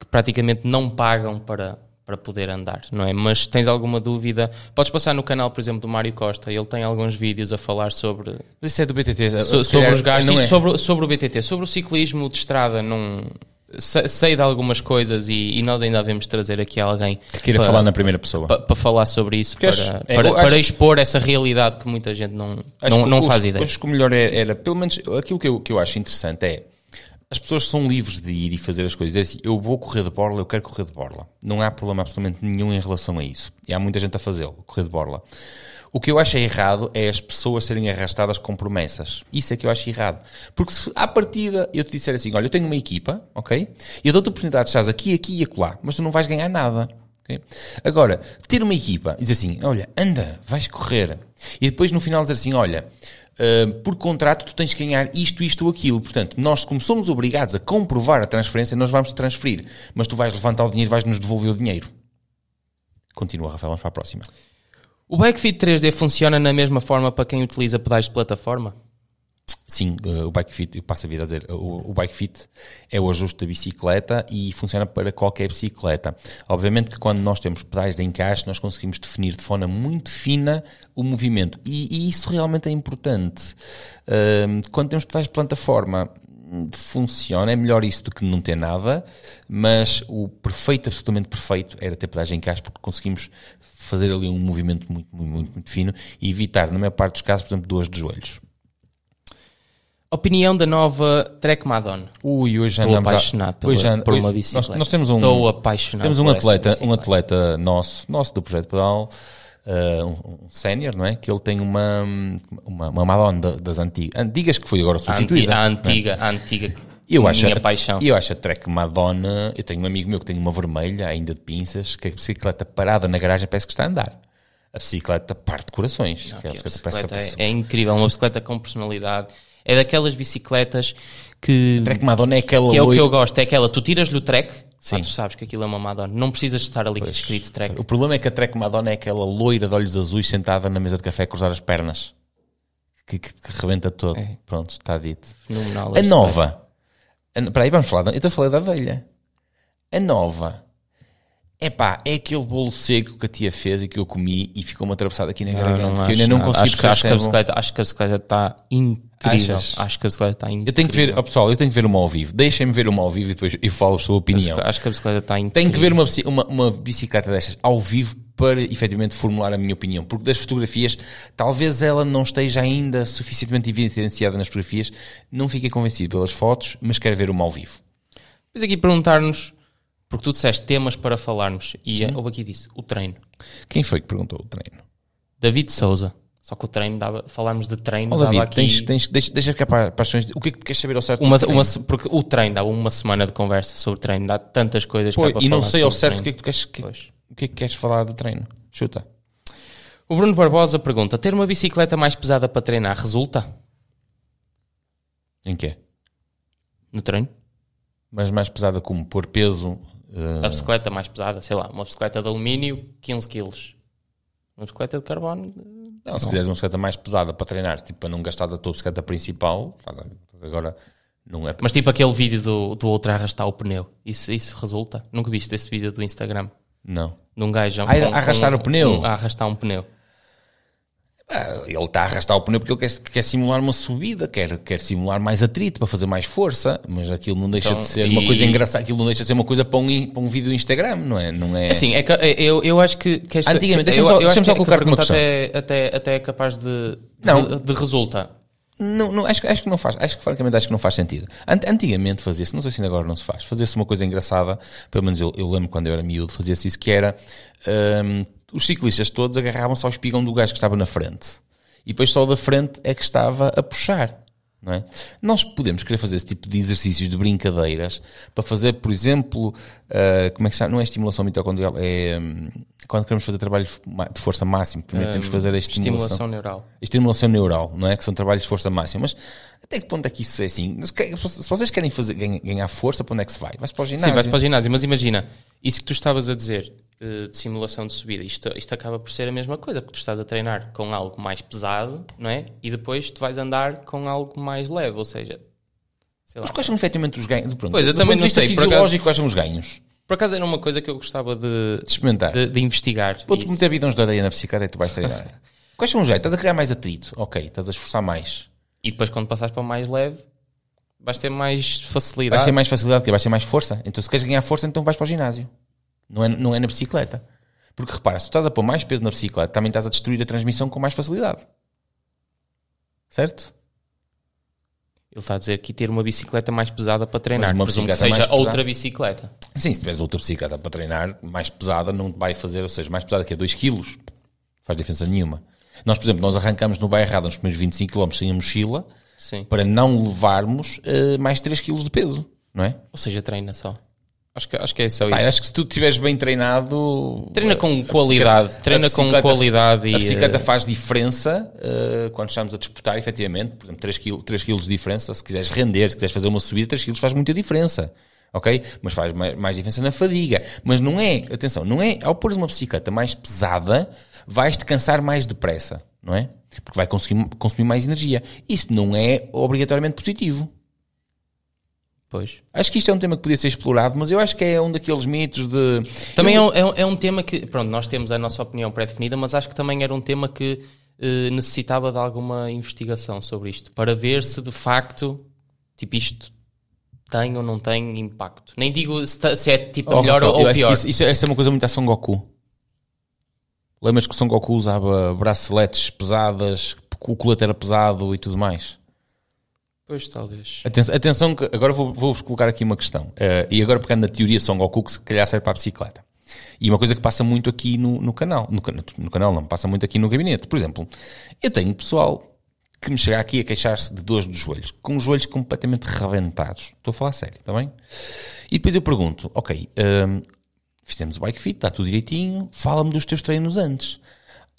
que praticamente não pagam para, para poder andar, não é? Mas se tens alguma dúvida, podes passar no canal, por exemplo, do Mário Costa, ele tem alguns vídeos a falar sobre. Mas isso é do BTT, é, so, sobre os gastos, é. sobre, sobre o BTT, sobre o ciclismo de estrada, não. Sei de algumas coisas e, e nós ainda devemos trazer aqui alguém que queira para, falar na primeira pessoa para, para falar sobre isso, para, acho, é, para, para expor essa realidade que muita gente não, não, não faz os, ideia. Acho que o melhor era, é, era, pelo menos aquilo que eu, que eu acho interessante é as pessoas são livres de ir e fazer as coisas. É assim, eu vou correr de borla, eu quero correr de borla. Não há problema absolutamente nenhum em relação a isso. E há muita gente a fazê-lo, correr de borla. O que eu acho errado é as pessoas serem arrastadas com promessas. Isso é que eu acho errado. Porque se à partida eu te disser assim, olha, eu tenho uma equipa, ok? E eu dou-te oportunidade de estás aqui, aqui e acolá, mas tu não vais ganhar nada. Okay? Agora, ter uma equipa e dizer assim, olha, anda, vais correr. E depois no final dizer assim, olha, ah, por contrato tu tens que ganhar isto, isto ou aquilo. Portanto, nós como somos obrigados a comprovar a transferência, nós vamos transferir, mas tu vais levantar o dinheiro, vais nos devolver o dinheiro. Continua, Rafael, vamos para a próxima. O Backfeed 3D funciona na mesma forma para quem utiliza pedais de plataforma? Sim, eh, o Bike Fit, eu passo a vida a dizer, eh, o, o, Bike Fit é o ajuste da bicicleta e funciona para qualquer bicicleta. Obviamente que quando nós temos pedais de encaixe, nós conseguimos definir de forma muito fina o movimento e, e isso realmente é importante. Ehm, quando temos pedais de plataforma, funciona, é melhor isso do que não ter nada, mas o perfeito, absolutamente perfeito, era ter pedais de encaixe porque conseguimos fazer ali um movimento muito, muito, muito, muito fino e evitar, na maior parte dos casos, por exemplo, duas de joelhos. Opinião da nova Trek Madonna. Ui, hoje Estou andamos apaixonado a, hoje por uma bicicleta. Nós, nós temos um, Estou apaixonado Temos um atleta, um atleta nosso, nosso do Projeto Pedal, uh, um, sénior, não é? Que ele tem uma, uma, uma Madonna das antigas, antigas que foi agora substituída. A antiga, a é? antiga, a antiga. Eu acho, minha paixão. Eu acho a Trek Madonna. Eh, eu tenho um amigo meu que tem uma vermelha, ainda de pinças, que a bicicleta parada na garagem parece que está a andar a bicicleta parte corações. Não, que é a bicicleta, a bicicleta é, é, incrível, uma bicicleta com personalidade. É daquelas bicicletas que. A track Madonna é aquela. Que é o que eu gosto, é aquela. Tu tiras-lhe o Trek. Sim. Ah, tu sabes que aquilo é uma Madonna. Não precisas estar ali pois. escrito Trek. O problema é que a Trek Madonna é aquela loira de olhos azuis sentada na mesa de café a cruzar as pernas. Que, que, que rebenta todo. É. Pronto, está dito. Fenomenal. A nova. Espera aí, vamos falar. Eu estou a falar da velha. A nova. É pá, é aquele bolo seco que a tia fez e que eu comi e ficou uma atravessada aqui na garganta. eu ainda não, não consegui acho, acho, que a é bicicleta, acho que a bicicleta está in, Acho que a bicicleta está incrível. Eu tenho que ver, oh, pessoal, eu tenho que ver uma ao vivo. Deixem-me ver uma ao vivo e depois eu falo a sua opinião. Acho que a bicicleta está incrível. Tenho que ver uma, uma, uma bicicleta destas ao vivo para efetivamente formular a minha opinião, porque das fotografias, talvez ela não esteja ainda suficientemente evidenciada nas fotografias, não fiquei convencido pelas fotos, mas quero ver uma ao vivo. Mas aqui perguntar-nos, porque tu disseste temas para falarmos, e houve aqui disse, o treino. Quem foi que perguntou o treino? David Souza. Só que o treino dava. Falámos de treino. Oh, David, dava aqui... tens, tens, deixa, deixa ficar para, para as questões. O que é que queres saber ao certo? Uma, uma, porque o treino dá uma semana de conversa sobre treino, dá tantas coisas Pô, que é E não sei ao certo o que é que tu queres. Que, o que é que queres falar de treino? Chuta. O Bruno Barbosa pergunta: ter uma bicicleta mais pesada para treinar resulta? Em quê? No treino. Mas mais pesada como? Por peso? Uh... A eh, bicicleta mais pesada, sei lá, uma bicicleta de alumínio, 15 kg. Uma bicicleta de carbono, não, se quiseres uma bicicleta mais pesada para treinar, tipo, para não gastares a tua bicicleta principal, agora não é. Mas tipo aquele vídeo do, do outro arrastar o pneu, isso, isso resulta? Nunca viste esse vídeo do Instagram? Não. De ah, um gajo. Ah, arrastar um, o pneu? Um, a arrastar um pneu. É, ele está a arrastar o pneu porque ele quer, quer, simular uma subida, quer, quer simular mais atrito para fazer mais força, mas aquilo não deixa então, de ser e... uma coisa engraçada, aquilo não deixa de ser uma coisa para um, para um vídeo do Instagram, não é? Não é... Assim, é que, é, eu, eu acho que. que esta, Antigamente, deixa-me só, deixa que, só colocar que uma questão. Até, até, até é capaz de, não. de, de resultar. Não, não, acho, acho que não faz, acho que francamente acho que não faz sentido. Antigamente fazia-se, não sei se ainda agora não se faz, fazia-se uma coisa engraçada, pelo menos eu, eu lembro quando eu era miúdo, fazia-se isso, que era um, os ciclistas todos agarravam-se ao espigão do gajo que estava na frente. E depois só o da frente é que estava a puxar. Não é? Nós podemos querer fazer esse tipo de exercícios, de brincadeiras, para fazer, por exemplo, uh, como é que chama? Não é estimulação mitocondrial, é um, quando queremos fazer trabalho de força máxima, primeiro um, temos que fazer a ah, estimulação, estimulação neural. Estimulação neural, não é? Que são trabalhos de força máxima. Mas até que ponto é que isso é assim? Se vocês querem fazer, ganhar força, para onde é que se vai? Vai-se para o ginásio. Sim, vai-se para o ginásio, mas imagina, isso que tu estavas a dizer, eh, de simulação de subida. Isto, isto acaba por ser a mesma coisa, porque tu estás a treinar com algo mais pesado, não é? E depois tu vais andar com algo mais leve, ou seja... Sei lá. Mas quais são efetivamente os ganhos? Pronto, pois, eu também não sei. Fisiológico, acaso, quais são os ganhos? Por acaso era uma coisa que eu gostava de... De experimentar. De, de investigar. Vou-te meter bidões de areia na bicicleta e tu vais treinar. quais são os ganhos? Estás a criar mais atrito, ok. Estás a esforçar mais. E depois quando passares para o mais leve, vais ter mais facilidade. Vais ter mais facilidade, vais ter mais força. Então se queres ganhar força, então vais para o ginásio. Não é, não é na bicicleta. Porque repara, se tu estás a pôr mais peso na bicicleta, também estás a destruir a transmissão com mais facilidade. Certo? Ele está a dizer que ter uma bicicleta mais pesada para treinar. Mas uma bicicleta seja mais outra pesada. bicicleta. Sim, se tiveres outra bicicleta para treinar, mais pesada não te vai fazer, ou seja, mais pesada que é 2 kg, faz diferença nenhuma. Nós, por exemplo, nós arrancamos no errado nos primeiros 25 km sem a mochila Sim. para não levarmos uh, mais 3 kg de peso, não é? Ou seja, treina só. Acho que, acho que é só isso. acho que se tu estiveres bem treinado. Treina eh, com qualidade. Treina com qualidade. a bicicleta eh, faz diferença uh, quando estamos a disputar, efetivamente. Por exemplo, 3 kg, 3 kg de diferença. Se quiseres render, se quiseres fazer uma subida, 3 kg faz muita diferença. Ok? Mas faz mais, mais diferença na fadiga. Mas não é, atenção, não é ao pôres uma bicicleta mais pesada, vais-te cansar mais depressa, não é? Porque vai consumir mais energia. Isso não é obrigatoriamente positivo. Pois. Acho que isto é um tema que podia ser explorado, mas eu acho que é um daqueles mitos de. Também eu... É, é, um, é um tema que. Pronto, nós temos a nossa opinião pré-definida, mas acho que também era um tema que eh, necessitava de alguma investigação sobre isto, para ver se de facto, tipo, isto tem ou não tem impacto. Nem digo se, tá, se é tipo oh, melhor Rafael, ou pior. Isso, isso, é, é uma coisa muito a Son Goku. Lembras que o Son Goku usava braceletes pesadas, o colete era pesado e tudo mais? Pois, talvez. Atenção, atenção que agora vou-vos vou colocar aqui uma questão. Uh, e agora pegando na teoria Son Goku, que se calhar serve para a bicicleta. E uma coisa que passa muito aqui no, no canal, no, no, canal não, passa muito aqui no gabinete. Por exemplo, eu tenho pessoal que me chega aqui a queixar-se de dores dos joelhos, com os joelhos completamente rebentados. Estou a falar sério, está bem? E depois eu pergunto, ok, ehm, fizemos o bike fit, está tudo direitinho, fala-me dos teus treinos antes.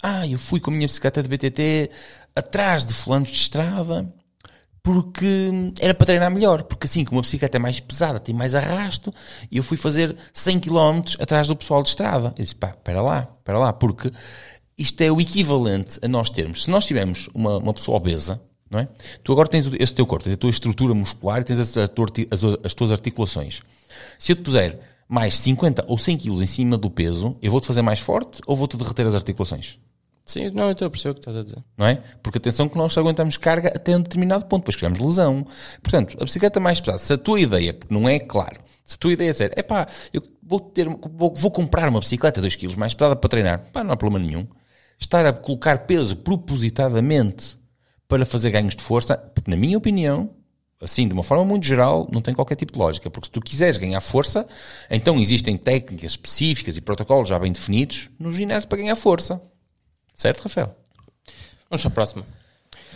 Ah, eu fui com a minha bicicleta de BTT atrás de fulanos de estrada porque era para treinar melhor, porque assim, como uma bicicleta é mais pesada, tem mais arrasto, eu fui fazer 100 km atrás do pessoal de estrada. Eu disse, pá, espera lá, espera lá, porque isto é o equivalente a nós termos, se nós tivermos uma, uma pessoa obesa, não é? Tu agora tens esse teu corpo, tens a tua estrutura muscular, tens as, as tuas articulações. Se eu te puser mais 50 ou 100 kg em cima do peso, eu vou-te fazer mais forte ou vou-te derreter as articulações? Sim, não, então eu estou a perceber o que estás a dizer. Não é? Porque atenção que nós aguentamos carga até um determinado ponto, depois criamos lesão. Portanto, a bicicleta é mais pesada, se a tua ideia, porque não é claro, se a tua ideia é ser, epá, eu vou, ter, vou, vou comprar uma bicicleta 2kg mais pesada para treinar, pá, não há problema nenhum. Estar a colocar peso propositadamente para fazer ganhos de força, porque na minha opinião, assim, de uma forma muito geral, não tem qualquer tipo de lógica. Porque se tu quiseres ganhar força, então existem técnicas específicas e protocolos já bem definidos no ginásio para ganhar força. Certo, Rafael? Vamos para a próxima.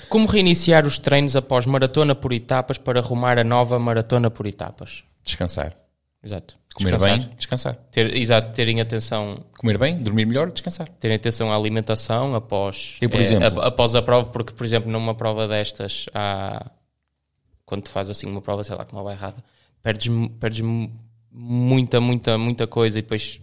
Como reiniciar os treinos após maratona por etapas para arrumar a nova maratona por etapas? Descansar. Exato. Comer descansar. bem, descansar. Ter, exato, terem atenção. Comer bem, dormir melhor, descansar. Terem atenção à alimentação após, Eu, por eh, exemplo, após a prova, porque, por exemplo, numa prova destas, há, quando tu fazes assim uma prova, sei lá, com uma barrada, perdes, perdes muita, muita, muita coisa e depois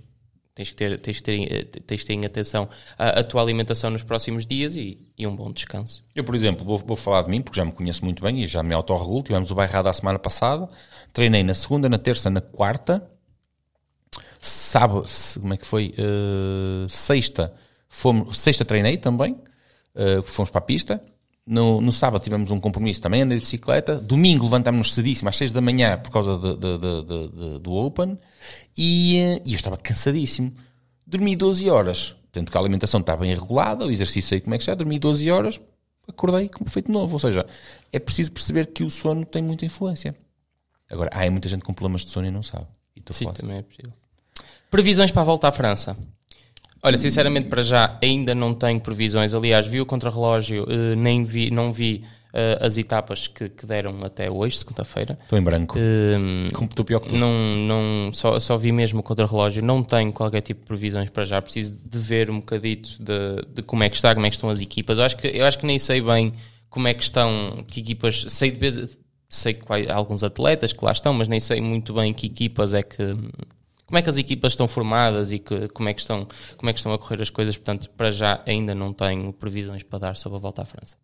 Tens que ter, tens que ter, eh, tens que ter em atenção a, a, tua alimentação nos próximos dias e, e um bom descanso. Eu, por exemplo, vou, vou, falar de mim, porque já me conheço muito bem e já me autorregulo. Tivemos o bairrado a semana passada, treinei na segunda, na terça, na quarta. Sábado, como é que foi? Uh, sexta, fomos, sexta treinei também, uh, fomos para a pista. No, no, sábado tivemos um compromisso, também andei de bicicleta. Domingo levantámos-nos cedíssimo, às 6 da manhã, por causa de, de, de, do Open. E, eh, e, eu estava cansadíssimo. Dormi 12 horas. Tanto que a alimentação estava bem regulada, o exercício aí como é que já. Dormi 12 horas, acordei com feito novo. Ou seja, é preciso perceber que o sono tem muita influência. Agora, há muita gente com problemas de sono e não sabe. E Sim, também é possível. Previsões para a volta à França. Olha, sinceramente, para já ainda não tenho previsões. Aliás, vi o contrarrelógio, uh, nem vi, não vi uh, as etapas que, que, deram até hoje, segunda-feira. Estou em branco. Uh, eh, Como tu pior que tu. Não, não, só, só vi mesmo o contrarrelógio. Não tenho qualquer tipo de previsões para já. Preciso de ver um bocadito de, de como é que está, como é que estão as equipas. Eu acho que, eu acho que nem sei bem como é que estão, que equipas. Sei de vez, sei quais alguns atletas que lá estão, mas nem sei muito bem que equipas é que como é que as equipas estão formadas e que, como, é que estão, como é que estão a correr as coisas. Portanto, para já ainda não tenho previsões para dar sobre a volta à França.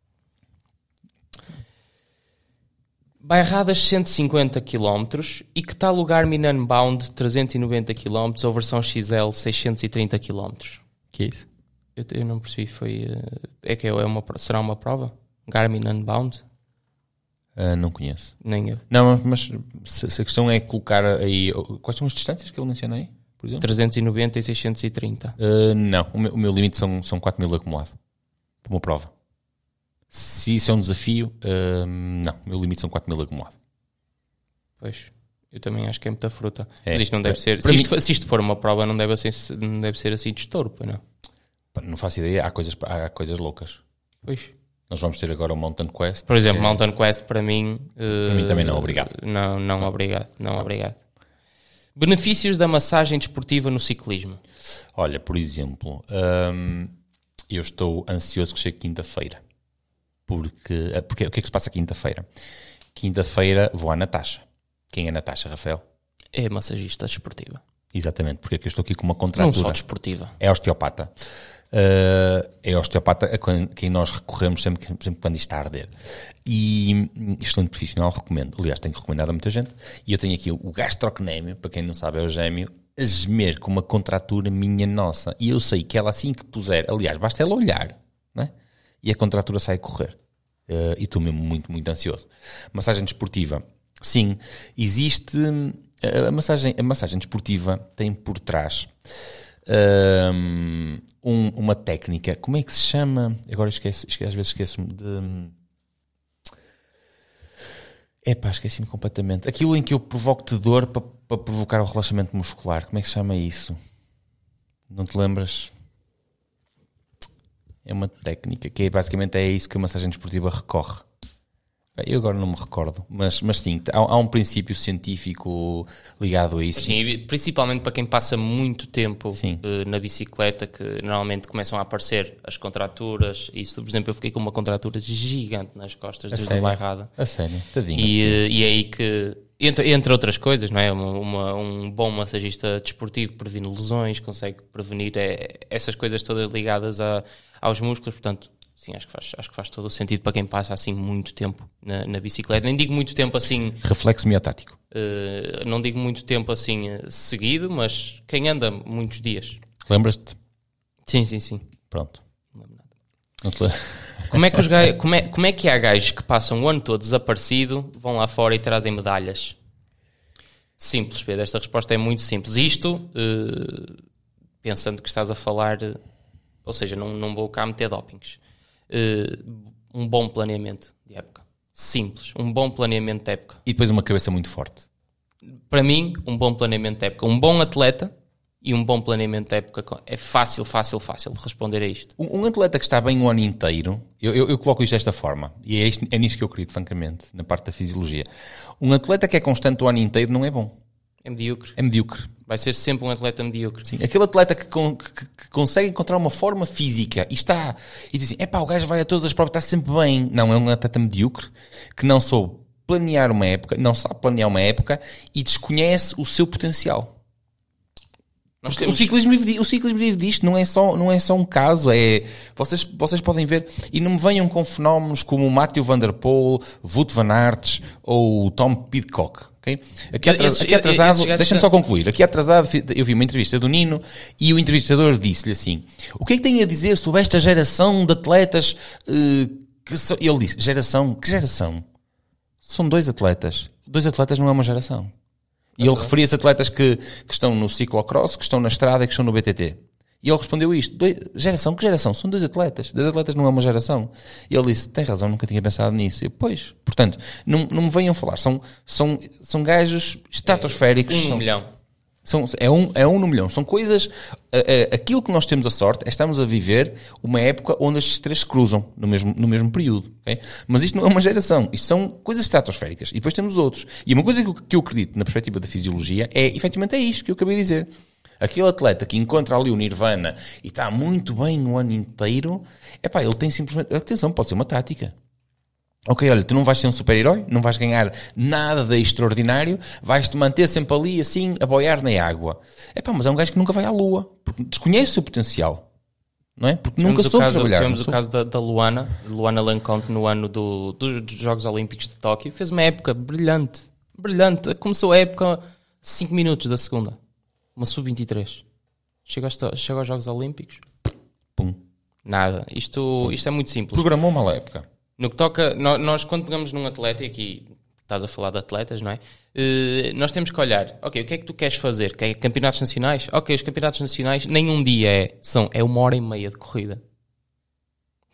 Bairradas 150 km e que tal lugar Minan Bound 390 km ou versão XL 630 km? Que é isso? Eu, eu não percebi, foi. Eh, é que é uma, será uma prova? Garmin Unbound? Uh, não conheço. Nem eu. Não, mas se, se, a questão é colocar aí. Quais são as distâncias que ele menciona aí Por exemplo? 390 e 630. Uh, ah, não, o meu, o meu, limite são, são 4 mil acumulado. Para uma prova. Se isso é um desafio, uh, não, o meu limite são 4 mil acumulado. Pois. Eu também acho que é muita fruta. É, mas isto não deve é, ser. Se, mim, isto, se isto, for uma prova, não deve, ser não deve ser assim de estorpo, não? Não faço ideia, há coisas, há coisas loucas. Pois. Nós vamos ter agora o Mountain Quest. Por exemplo, é... Mountain Quest para mim. Uh, para mim eh, também não, obrigado. Não, não, obrigado. Não, não, obrigado. Benefícios da massagem desportiva no ciclismo? Olha, por exemplo, hum, eu estou ansioso que chegue quinta-feira. Porque, eh, porque o que é que se passa quinta-feira? Quinta-feira vou à Natasha. Quem é Natasha, Rafael? É massagista desportiva. Exatamente, porque é que eu estou aqui com uma contratura. Não só desportiva. É osteopata. Uh, é osteopata a quem nós recorremos sempre, sempre quando isto está a arder. E excelente hum, é profissional, recomendo. Aliás, tenho recomendado a muita gente. E eu tenho aqui o gastrocnémio, para quem não sabe, é o gêmeo, a gemer com uma contratura minha nossa. E eu sei que ela assim que puser, aliás, basta ela olhar, né? e a contratura sai a correr. Uh, e estou mesmo muito, muito ansioso. Massagem desportiva. Sim, existe. Hum, a massagem, a massagem desportiva tem por trás um, uma técnica, como é que se chama? Agora esqueço, esqueço às vezes esqueço-me de. Hum, epá, esqueci-me completamente. Aquilo em que eu provoco-te dor para, provocar o relaxamento muscular, como é que se chama isso? Não te lembras? É uma técnica que é, basicamente é isso que a massagem desportiva recorre. Eu agora não me recordo, mas, mas sim, há, há um princípio científico ligado a isso. Sim, principalmente para quem passa muito tempo uh, na bicicleta, que normalmente começam a aparecer as contraturas. Isso, por exemplo, eu fiquei com uma contratura gigante nas costas a desde uma errada. A sério, tadinho. E, eh, e é aí que entre, entre, outras coisas, não é? Uma, uma, um bom massagista desportivo previne lesões, consegue prevenir é, essas coisas todas ligadas a, aos músculos, portanto, Sim, acho que, faz, acho que faz todo o sentido para quem passa assim muito tempo na, na bicicleta. Nem digo muito tempo assim. Reflexo miotático. Uh, eh, não digo muito tempo assim eh, seguido, mas quem anda muitos dias. Lembras-te? Sim, sim, sim. Pronto. Não Como é, que os gai como, é, como é que há gajos que passam o ano todo desaparecido, vão lá fora e trazem medalhas? Simples, Pedro. Esta resposta é muito simples. Isto, uh, pensando que estás a falar. Ou seja, não, não vou cá meter dopings uh, um bom planeamento de época. Simples, um bom planeamento de época. E depois uma cabeça muito forte. Para mim, um bom planeamento de época. Um bom atleta e um bom planeamento de época é fácil, fácil, fácil responder a isto. Um, atleta que está bem o ano inteiro, eu, eu, eu coloco isto desta forma, e é, isto, é nisto que eu acredito, francamente, na parte da fisiologia. Um atleta que é constante o ano inteiro não é bom. É medíocre. É medíocre. Vai ser sempre um atleta medíocre. Sim, aquele atleta que, con que, que consegue encontrar uma forma física e está. E diz assim: é pá, o gajo vai a todas as provas, está sempre bem. Não, é um atleta medíocre que não soube planear uma época, não sabe planear uma época e desconhece o seu potencial. Temos... O, ciclismo o ciclismo vive disto, não é só, não é só um caso, é, vocês, vocês podem ver, e não me venham com fenómenos como o Matthew Van Der Poel, Wout Van Aerts ou o Tom Pidcock. Okay? Aqui, Atras, aqui atrasado, deixa-me só concluir. Aqui atrasado, eu vi uma entrevista do Nino e o entrevistador disse-lhe assim: O que é que tem a dizer sobre esta geração de atletas? Uh, que so... Ele disse: Geração? Que geração? São dois atletas. Dois atletas não é uma geração. E ele uhum. referia-se a atletas que, que estão no ciclocross, que estão na estrada e que estão no BTT. E ele respondeu isto: dois, geração, que geração? São dois atletas. Dois atletas não é uma geração. E ele disse: tem razão, nunca tinha pensado nisso. Eu, pois, portanto, não, não me venham falar. São, são, são gajos estratosféricos. É, um são, milhão. São, é, um, é um no milhão. São coisas. A, eh, a, eh, aquilo que nós temos a sorte é estamos a viver uma época onde estes três se cruzam no mesmo, no mesmo período. Okay? Mas isto não é uma geração. Isto são coisas estratosféricas. E depois temos outros. E uma coisa que eu, que eu acredito na perspectiva da fisiologia é, efetivamente, é isto que eu acabei de dizer Aquele atleta que encontra ali o Nirvana e está muito bem o ano inteiro, é pá, ele tem simplesmente. Atenção, pode ser uma tática. Ok, olha, tu não vais ser um super-herói, não vais ganhar nada de extraordinário, vais-te manter sempre ali, assim, a boiar na água. É pá, mas é um gajo que nunca vai à lua, porque desconhece o seu potencial. Não é? Porque tivemos nunca soube caso, trabalhar. Tivemos o caso da, da Luana, Luana Lanconte, no ano do, do, dos Jogos Olímpicos de Tóquio, fez uma época brilhante, brilhante. Começou a época 5 minutos da segunda uma sub-23. Chega, chega aos Jogos Olímpicos, pum, nada. Isto, isto é muito simples. Programou uma época. No que toca, nós, nós quando pegamos num atleta, e aqui estás a falar de atletas, não é? Uh, nós temos que olhar, ok, o que é que tu queres fazer? Quer é campeonatos nacionais? Ok, os campeonatos nacionais nenhum dia é, são, é uma hora e meia de corrida.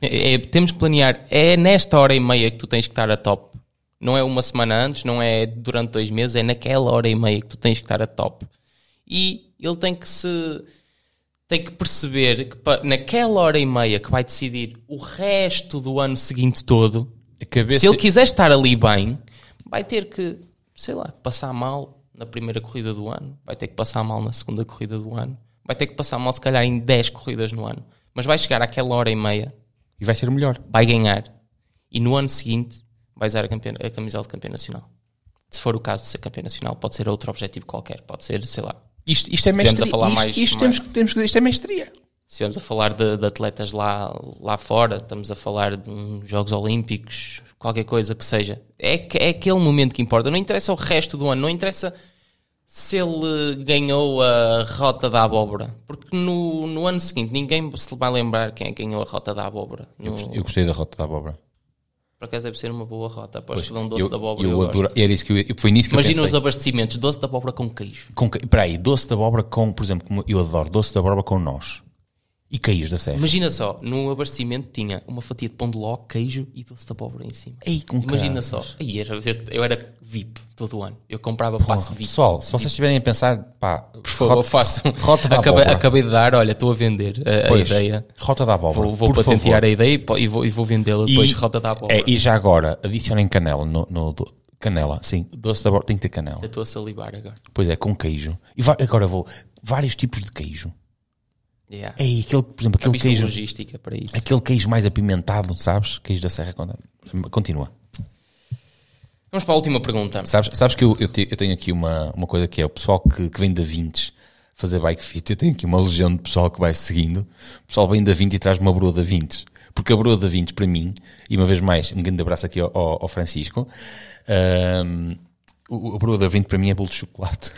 É, é, temos que planear, é nesta hora e meia que tu tens que estar a top. Não é uma semana antes, não é durante dois meses, é naquela hora e meia que tu tens que estar a top e ele tem que se tem que perceber que naquela hora e meia que vai decidir o resto do ano seguinte todo, cabeça... se ele quiser estar ali bem, vai ter que, sei lá, passar mal na primeira corrida do ano, vai ter que passar mal na segunda corrida do ano, vai ter que passar mal se calhar em 10 corridas no ano, mas vai chegar àquela hora e meia e vai ser melhor, vai ganhar e no ano seguinte vai usar a, campeã, a camisola de campeão nacional. Se for o caso de ser campeão nacional, pode ser outro objetivo qualquer, pode ser, sei lá, isto, isto é mestria. A falar isto, mais, isto, mais... Temos, é? isto é mestria. Se vamos a falar de, de, atletas lá, lá fora, estamos a falar de um, Jogos Olímpicos, qualquer coisa que seja, é, é aquele momento que importa. Não interessa o resto do ano, não interessa se ele ganhou a Rota da Abóbora, porque no, no ano seguinte ninguém se vai lembrar quem é que ganhou a Rota da Abóbora. No... Eu gostei da Rota da Abóbora. Por acaso deve ser uma boa rota. Aposto que dão doce eu, de abóbora. Eu, eu adoro. Era isso que eu, foi nisso que Imagina eu pensei. os abastecimentos: doce de abóbora com queijo. Com, peraí, doce de abóbora com, por exemplo, eu adoro doce de abóbora com nós. E caís da serra. Imagina só, num abastecimento tinha uma fatia de pão de ló, queijo e doce de abóbora em cima. Ei, com Imagina caras. só. Ei, eu, eu era VIP todo o ano. Eu comprava passo VIP. Pessoal, se vocês estiverem a pensar, pá, por favor, façam. Rota da acabei, abóbora. acabei de dar, olha, estou a vender eh, a, a ideia. Rota da abóbora. Vou, vou por patentear favor. a ideia e vou, e vou vendê-la depois, rota da abóbora. É, e já agora, adicionem canela no, no do- canela, sim, doce de abóbora tem que ter canela. Eu estou a salivar agora. Pois é, com queijo. E agora vou vários tipos de queijo. Yeah. É aquele, por exemplo, aquele queijo. logística para isso. Aquele queijo mais apimentado, sabes? Queijo da Serra. Continua. Vamos para a última pergunta. Sabes, sabes que eu, eu, te, eu tenho aqui uma, uma coisa que é o pessoal que, que vem da Vintes fazer bike fit. Eu tenho aqui uma legião de pessoal que vai seguindo. O pessoal vem da 20 e traz uma broa da 20. Porque a broa da 20 para mim, e uma vez mais, um grande abraço aqui ao, ao Francisco, um, a broa da 20 para mim é bolo de chocolate.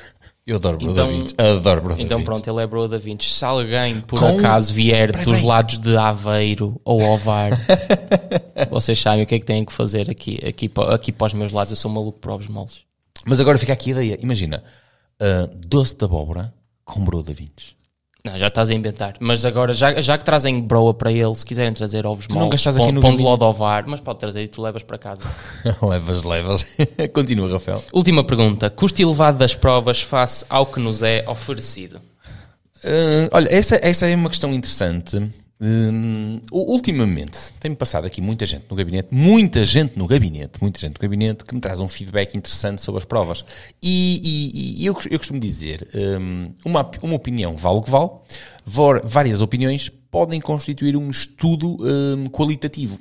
Eu adoro Bro então, da Vinci. Adoro Bro Então da pronto, ele é Bro da Vinci. Se alguém por Com... acaso vier dos lados de Aveiro ou Ovar, vocês sabem o que é que têm que fazer aqui, aqui, aqui para os meus lados. Eu sou maluco para os moles. Mas agora fica aqui a ideia. Imagina, uh, doce de abóbora com Bro da Vinci. Não, já estás a inventar. Mas agora, já, já que trazem broa para ele, se quiserem trazer ovos moles, nunca estás pão, aqui no pão de lodovar, mas pode trazer e tu levas para casa. levas, levas. Continua, Rafael. Última pergunta. Custo elevado das provas face ao que nos é oferecido? Uh, olha, essa, essa é uma questão interessante. Hum, ultimamente tem-me passado aqui muita gente no gabinete, muita gente no gabinete, muita gente no gabinete que me traz um feedback interessante sobre as provas. E, e, e eu, eu costumo dizer: hum, uma, uma opinião vale o que vale, várias opiniões podem constituir um estudo hum, qualitativo.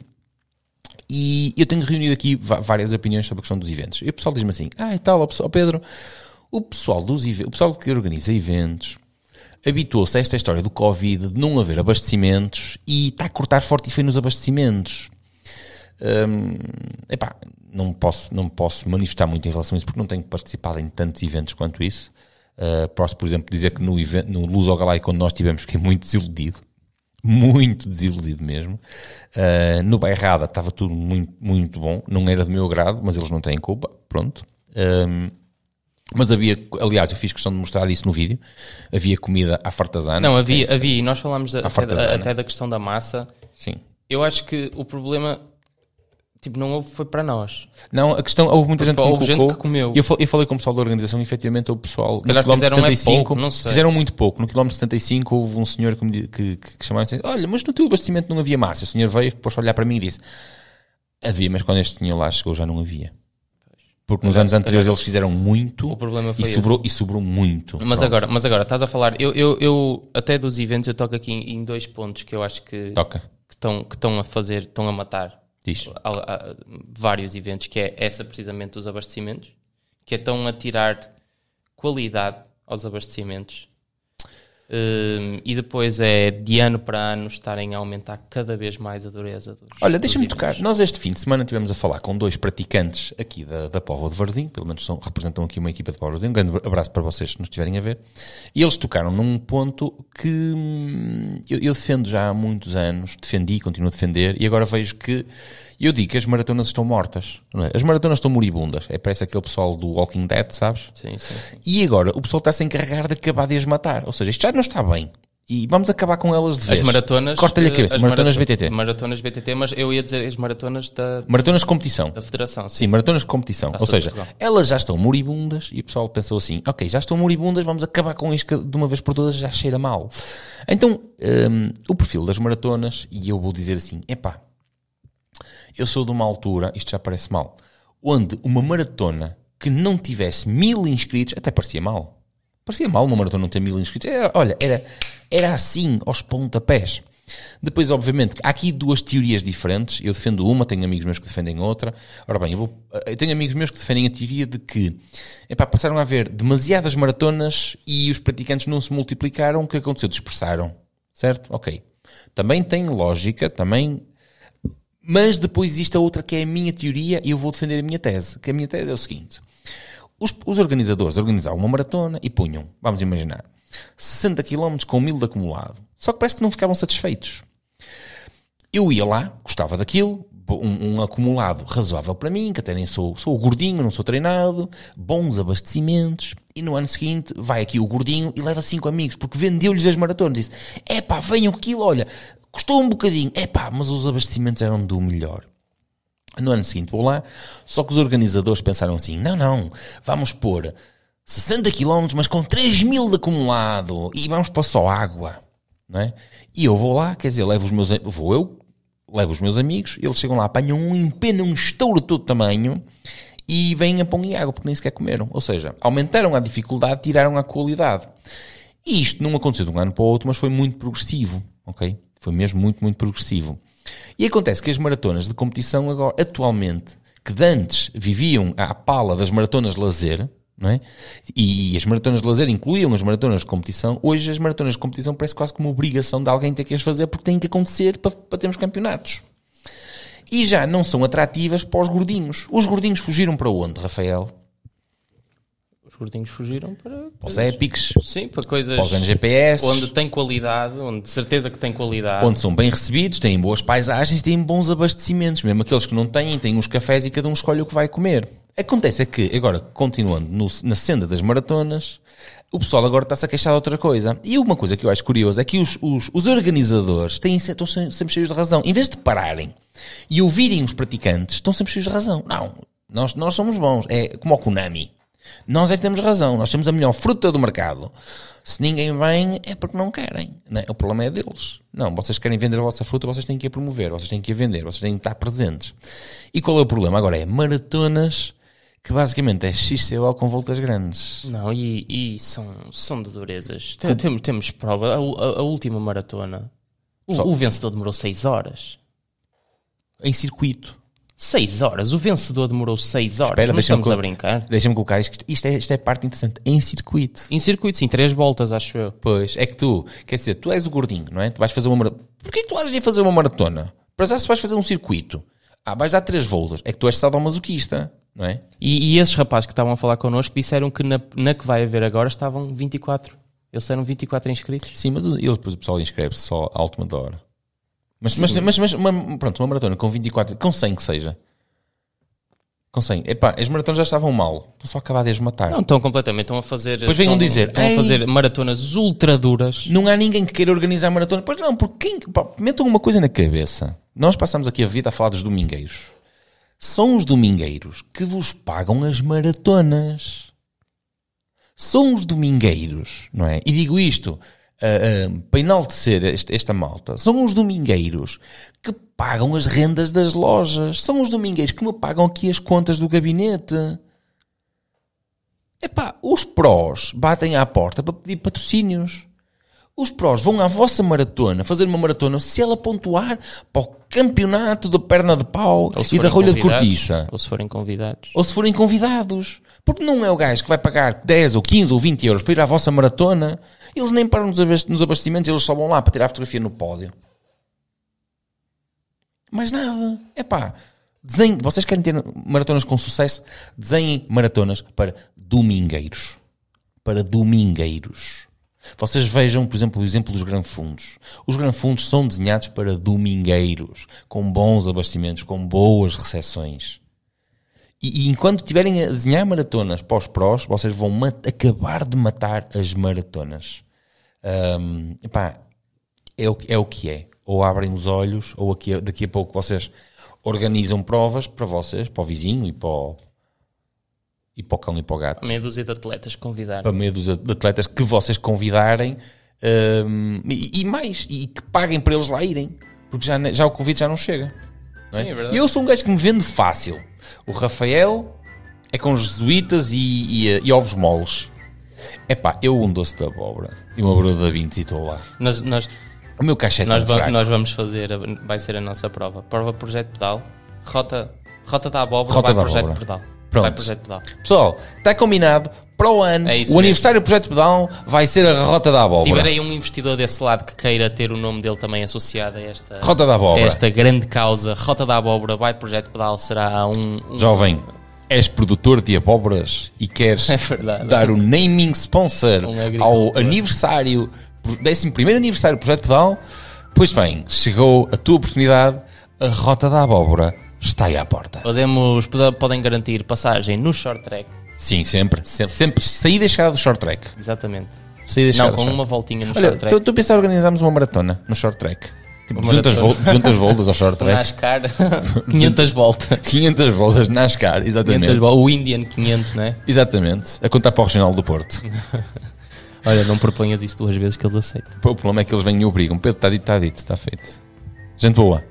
E eu tenho reunido aqui várias opiniões sobre a questão dos eventos. E o pessoal diz-me assim: ah, e tal, pessoal Pedro, o pessoal, dos, o pessoal que organiza eventos habituou-se a esta história do Covid de não haver abastecimentos e está a cortar forte e feio nos abastecimentos. Hum, epá, não posso, não posso manifestar muito em relação a isso porque não tenho participado em tantos eventos quanto isso. Uh, posso, por exemplo, dizer que no, no Luz ao Galai, quando nós tivemos, fiquei muito desiludido. Muito desiludido mesmo. Uh, no Bairrada estava tudo muito, muito bom. Não era do meu agrado, mas eles não têm culpa. Pronto. Um, mas havia, aliás, eu fiz questão de mostrar isso no vídeo. Havia comida à fartazana. Não, havia, é havia. E nós falámos até, da, até, da questão da massa. Sim. Eu acho que o problema, tipo, não houve, foi para nós. Não, a questão, houve muita gente, que colocou, gente que comeu. Eu, eu falei com o pessoal da organização, e, efetivamente, o pessoal. Calhar no fizeram 75, pouco, não sei. Fizeram muito pouco. No quilómetro 75, houve um senhor que, que, que, que chamaram e disse: Olha, mas no teu abastecimento não havia massa. O senhor veio, depois olhar para mim e disse: Havia, mas quando este senhor lá chegou já não havia. Porque nos anos anteriores eles fizeram muito o problema foi e, sobrou, e sobrou muito. Mas Pronto. agora, mas agora, estás a falar, eu, eu, eu, até dos eventos eu toco aqui em dois pontos que eu acho que, Toca. que estão que estão a fazer, estão a matar a, a, a, vários eventos, que é essa precisamente dos abastecimentos, que é estão a tirar qualidade aos abastecimentos Uh, e depois é de ano para ano estarem a aumentar cada vez mais a dureza. Dos, Olha, deixa-me tocar. Nós este fim de semana estivemos a falar com dois praticantes aqui da, da Póvoa de Varzim, pelo menos são, representam aqui uma equipa de Póvoa de Varzim. Um grande abraço para vocês se nos estiverem a ver. E eles tocaram num ponto que hum, eu, eu defendo já há muitos anos, defendi, continuo a defender, e agora vejo que e eu digo que as maratonas estão mortas. É? As maratonas estão moribundas. É, parece aquele pessoal do Walking Dead, sabes? Sim, sim, sim. E agora o pessoal está-se a encarregar de acabar de as matar. Ou seja, isto já não está bem. E vamos acabar com elas de vez. As maratonas. Corta-lhe a eh, cabeça. As maratonas BTT. Maratonas BTT, mas eu ia dizer as maratonas da. Maratonas de competição. Da Federação. Sim, sim maratonas de competição. Ou seja, elas já estão moribundas e o pessoal pensou assim: ok, já estão moribundas, vamos acabar com isto de uma vez por todas, já cheira mal. Então, um, ehm, o perfil das maratonas, e eu vou dizer assim: epá, eu sou de uma altura, isto já parece mal, onde uma maratona que não tivesse mil inscritos, até parecia mal. Parecia mal uma maratona não ter mil inscritos. Era, olha, era, era assim, aos pontapés. Depois, obviamente, há aqui duas teorias diferentes. Eu defendo uma, tenho amigos meus que defendem outra. Ora bem, eu, vou, eu eh, tenho amigos meus que defendem a teoria de que epá, passaram a haver demasiadas maratonas e os praticantes não se multiplicaram. O que aconteceu? Dispersaram. Certo? Ok. Também tem lógica, também mas depois existe a outra que é a minha teoria e eu vou defender a minha tese. Que a minha tese é o seguinte: os, os organizadores organizavam uma maratona e punham, vamos imaginar, 60 km com 1000 de acumulado. Só que parece que não ficavam satisfeitos. Eu ia lá, gostava daquilo, um, um, acumulado razoável para mim, que até nem sou, sou gordinho, não sou treinado, bons abastecimentos, e no ano seguinte vai aqui o gordinho e leva cinco amigos, porque vendeu-lhes as maratonas. Disse: é pá, venham com aquilo, olha, Custou um bocadinho. É pá, mas os abastecimentos eram do melhor. No ano seguinte vou lá, só que os organizadores pensaram assim: não, não, vamos pôr 60 km, mas com 3 mil de acumulado e vamos pôr só água. Não é? E eu vou lá, quer dizer, levo os meus. Vou eu, levo os meus amigos, eles chegam lá, apanham um empenho, um estouro de todo tamanho e vêm a pão e água, porque nem sequer comeram. Ou seja, aumentaram a dificuldade, tiraram a qualidade. E isto não aconteceu de um ano para o outro, mas foi muito progressivo, ok? Foi mesmo muito, muito progressivo. E acontece que as maratonas de competição agora, atualmente, que antes viviam à pala das maratonas de lazer, não é? E as maratonas de lazer incluíam as maratonas de competição. Hoje as maratonas de competição parece quase como obrigação de alguém ter que as fazer porque têm que acontecer para, para termos campeonatos. E já não são atrativas para os gordinhos. Os gordinhos fugiram para onde, Rafael? gordinhos fugiram para. Para os epics. Sim, para coisas. Para os NGPS. Onde tem qualidade, onde de certeza que tem qualidade. Onde são bem recebidos, têm boas paisagens, têm bons abastecimentos. Mesmo aqueles que não têm, têm uns cafés e cada um escolhe o que vai comer. Acontece é que, agora, continuando no, na senda das maratonas, o pessoal agora está-se a queixar de outra coisa. E uma coisa que eu acho curiosa é que os, os, os organizadores têm, estão sempre cheios de razão. Em vez de pararem e ouvirem os praticantes, estão sempre cheios de razão. Não, nós, nós somos bons. É como o Konami. Nós é que temos razão, nós temos a melhor fruta do mercado. Se ninguém vem, é porque não querem. Né? O problema é deles. Não, vocês querem vender a vossa fruta, vocês têm que a promover, vocês têm que a vender, vocês têm que estar presentes. E qual é o problema? Agora é maratonas que basicamente é XCO com voltas grandes. Não, e, e são, são de durezas. Tem, tem, temos prova. A, a, a última maratona, o, o, vencedor demorou 6 horas. Em circuito. 6 horas. O vencedor demorou 6 horas. Espera, estamos a brincar. Deixa-me colocar isto. Isto é, isto é parte interessante. Em circuito. Em circuito, sim. 3 voltas, acho eu. Pois. É que tu, quer dizer, tu és o gordinho, não é? Tu vais fazer uma maratona. Por que tu vais fazer uma maratona? Para já se vais fazer um circuito. Ah, vais dar 3 voltas. É que tu és sadomasoquista. Não é? E, e, esses rapazes que estavam a falar connosco disseram que na, na que vai haver agora estavam 24. Eles eram 24 inscritos. Sim, mas eu, depois o pessoal inscreve-se só à última hora. Mas, mas, mas, mas uma, pronto, uma maratona com 24, com 100 que seja. Com 100. Epá, as maratonas já estavam mal. Estão só a acabar de as matar. Não, estão completamente. Estão a fazer. Depois venham dizer. Estão a fazer maratonas ultra duras. Não há ninguém que queira organizar maratona. Pois não, porque quem. metam uma coisa na cabeça. Nós passamos aqui a vida a falar dos domingueiros. São os domingueiros que vos pagam as maratonas. São os domingueiros, não é? E digo isto ah, ah, para enaltecer este, esta malta, são os domingueiros que pagam as rendas das lojas. São os domingueiros que me pagam aqui as contas do gabinete. Epá, os prós batem à porta para pedir patrocínios. Os prós vão à vossa maratona, fazer uma maratona, se ela pontuar para o campeonato da perna de pau e da rolha de cortiça. Ou se forem convidados. Ou se forem convidados. Porque não é o gajo que vai pagar 10 ou 15 ou 20 euros para ir à vossa maratona. Eles nem param nos abastecimentos, eles só vão lá para tirar a fotografia no pódio. Mais nada. É pá. vocês querem ter maratonas com sucesso? Desenhem maratonas para domingueiros. Para domingueiros. Vocês vejam, por exemplo, o exemplo dos granfundos. Os granfundos são desenhados para domingueiros, com bons abastimentos, com boas recepções. E, e enquanto estiverem a desenhar maratonas para os prós, vocês vão acabar de matar as maratonas. Um, epá, é, o, é o que é. Ou abrem os olhos, ou aqui, daqui a pouco vocês organizam provas para vocês, para o vizinho e para o, e para o cão e para o gato. Para meia dúzia de atletas convidarem. Para meia dúzia de atletas que vocês convidarem um, e, e, mais, e que paguem para eles lá irem, porque já, já o convite já não chega. Não é? Sim, é verdade. Eu sou um gajo que me vende fácil. O Rafael é com jesuítas e, e, eh, e ovos moles. É pá, eu um doce da abóbora e uma broda da 20 e estou lá. Nós, nós, o meu caixa nós, tá va nós vamos fazer, vai ser a nossa prova. Prova Projeto Pedal, Rota, rota da Abóbora, rota vai da Projeto abóbora. Pedal. Pronto. Vai Projeto Pedal. Pessoal, está combinado. Para o ano, é o mesmo. aniversário do Projeto Pedal vai ser a Rota da Abóbora. Se tiver aí um investidor desse lado que queira ter o nome dele também associado a esta, Rota da Abóbora. esta grande causa, Rota da Abóbora, vai Projeto Pedal, será um. um Jovem, és produtor de abóboras e queres é dar o naming sponsor um ao aniversário, 11 aniversário do Projeto Pedal, pois bem, chegou a tua oportunidade, a Rota da Abóbora está aí à porta. Podemos, podem garantir passagem no short track. Sim, sempre. Sempre, sempre saí e deixar do short track. Exatamente. saí e Não, com uma voltinha no Olha, short track. Tu pensar organizarmos uma maratona no short track? Tipo, 200, voltas ao short track. NASCAR, 500 voltas. 500 voltas, NASCAR, exatamente. o Indian 500, não é? Exatamente. A contar para o Regional do Porto. Olha, não proponhas isto duas vezes que eles aceitam. Pô, o problema é que eles vêm e obrigam. Pedro, está dito, está dito, está feito. Gente boa.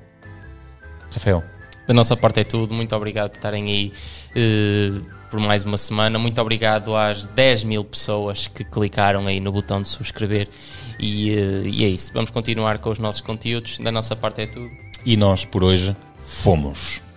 Rafael. Da nossa parte é tudo. Muito obrigado por estarem aí uh, por mais uma semana. Muito obrigado às 10 mil pessoas que clicaram aí no botão de subscrever. E, uh, e é isso. Vamos continuar com os nossos conteúdos. Da nossa parte é tudo. E nós, por hoje, fomos.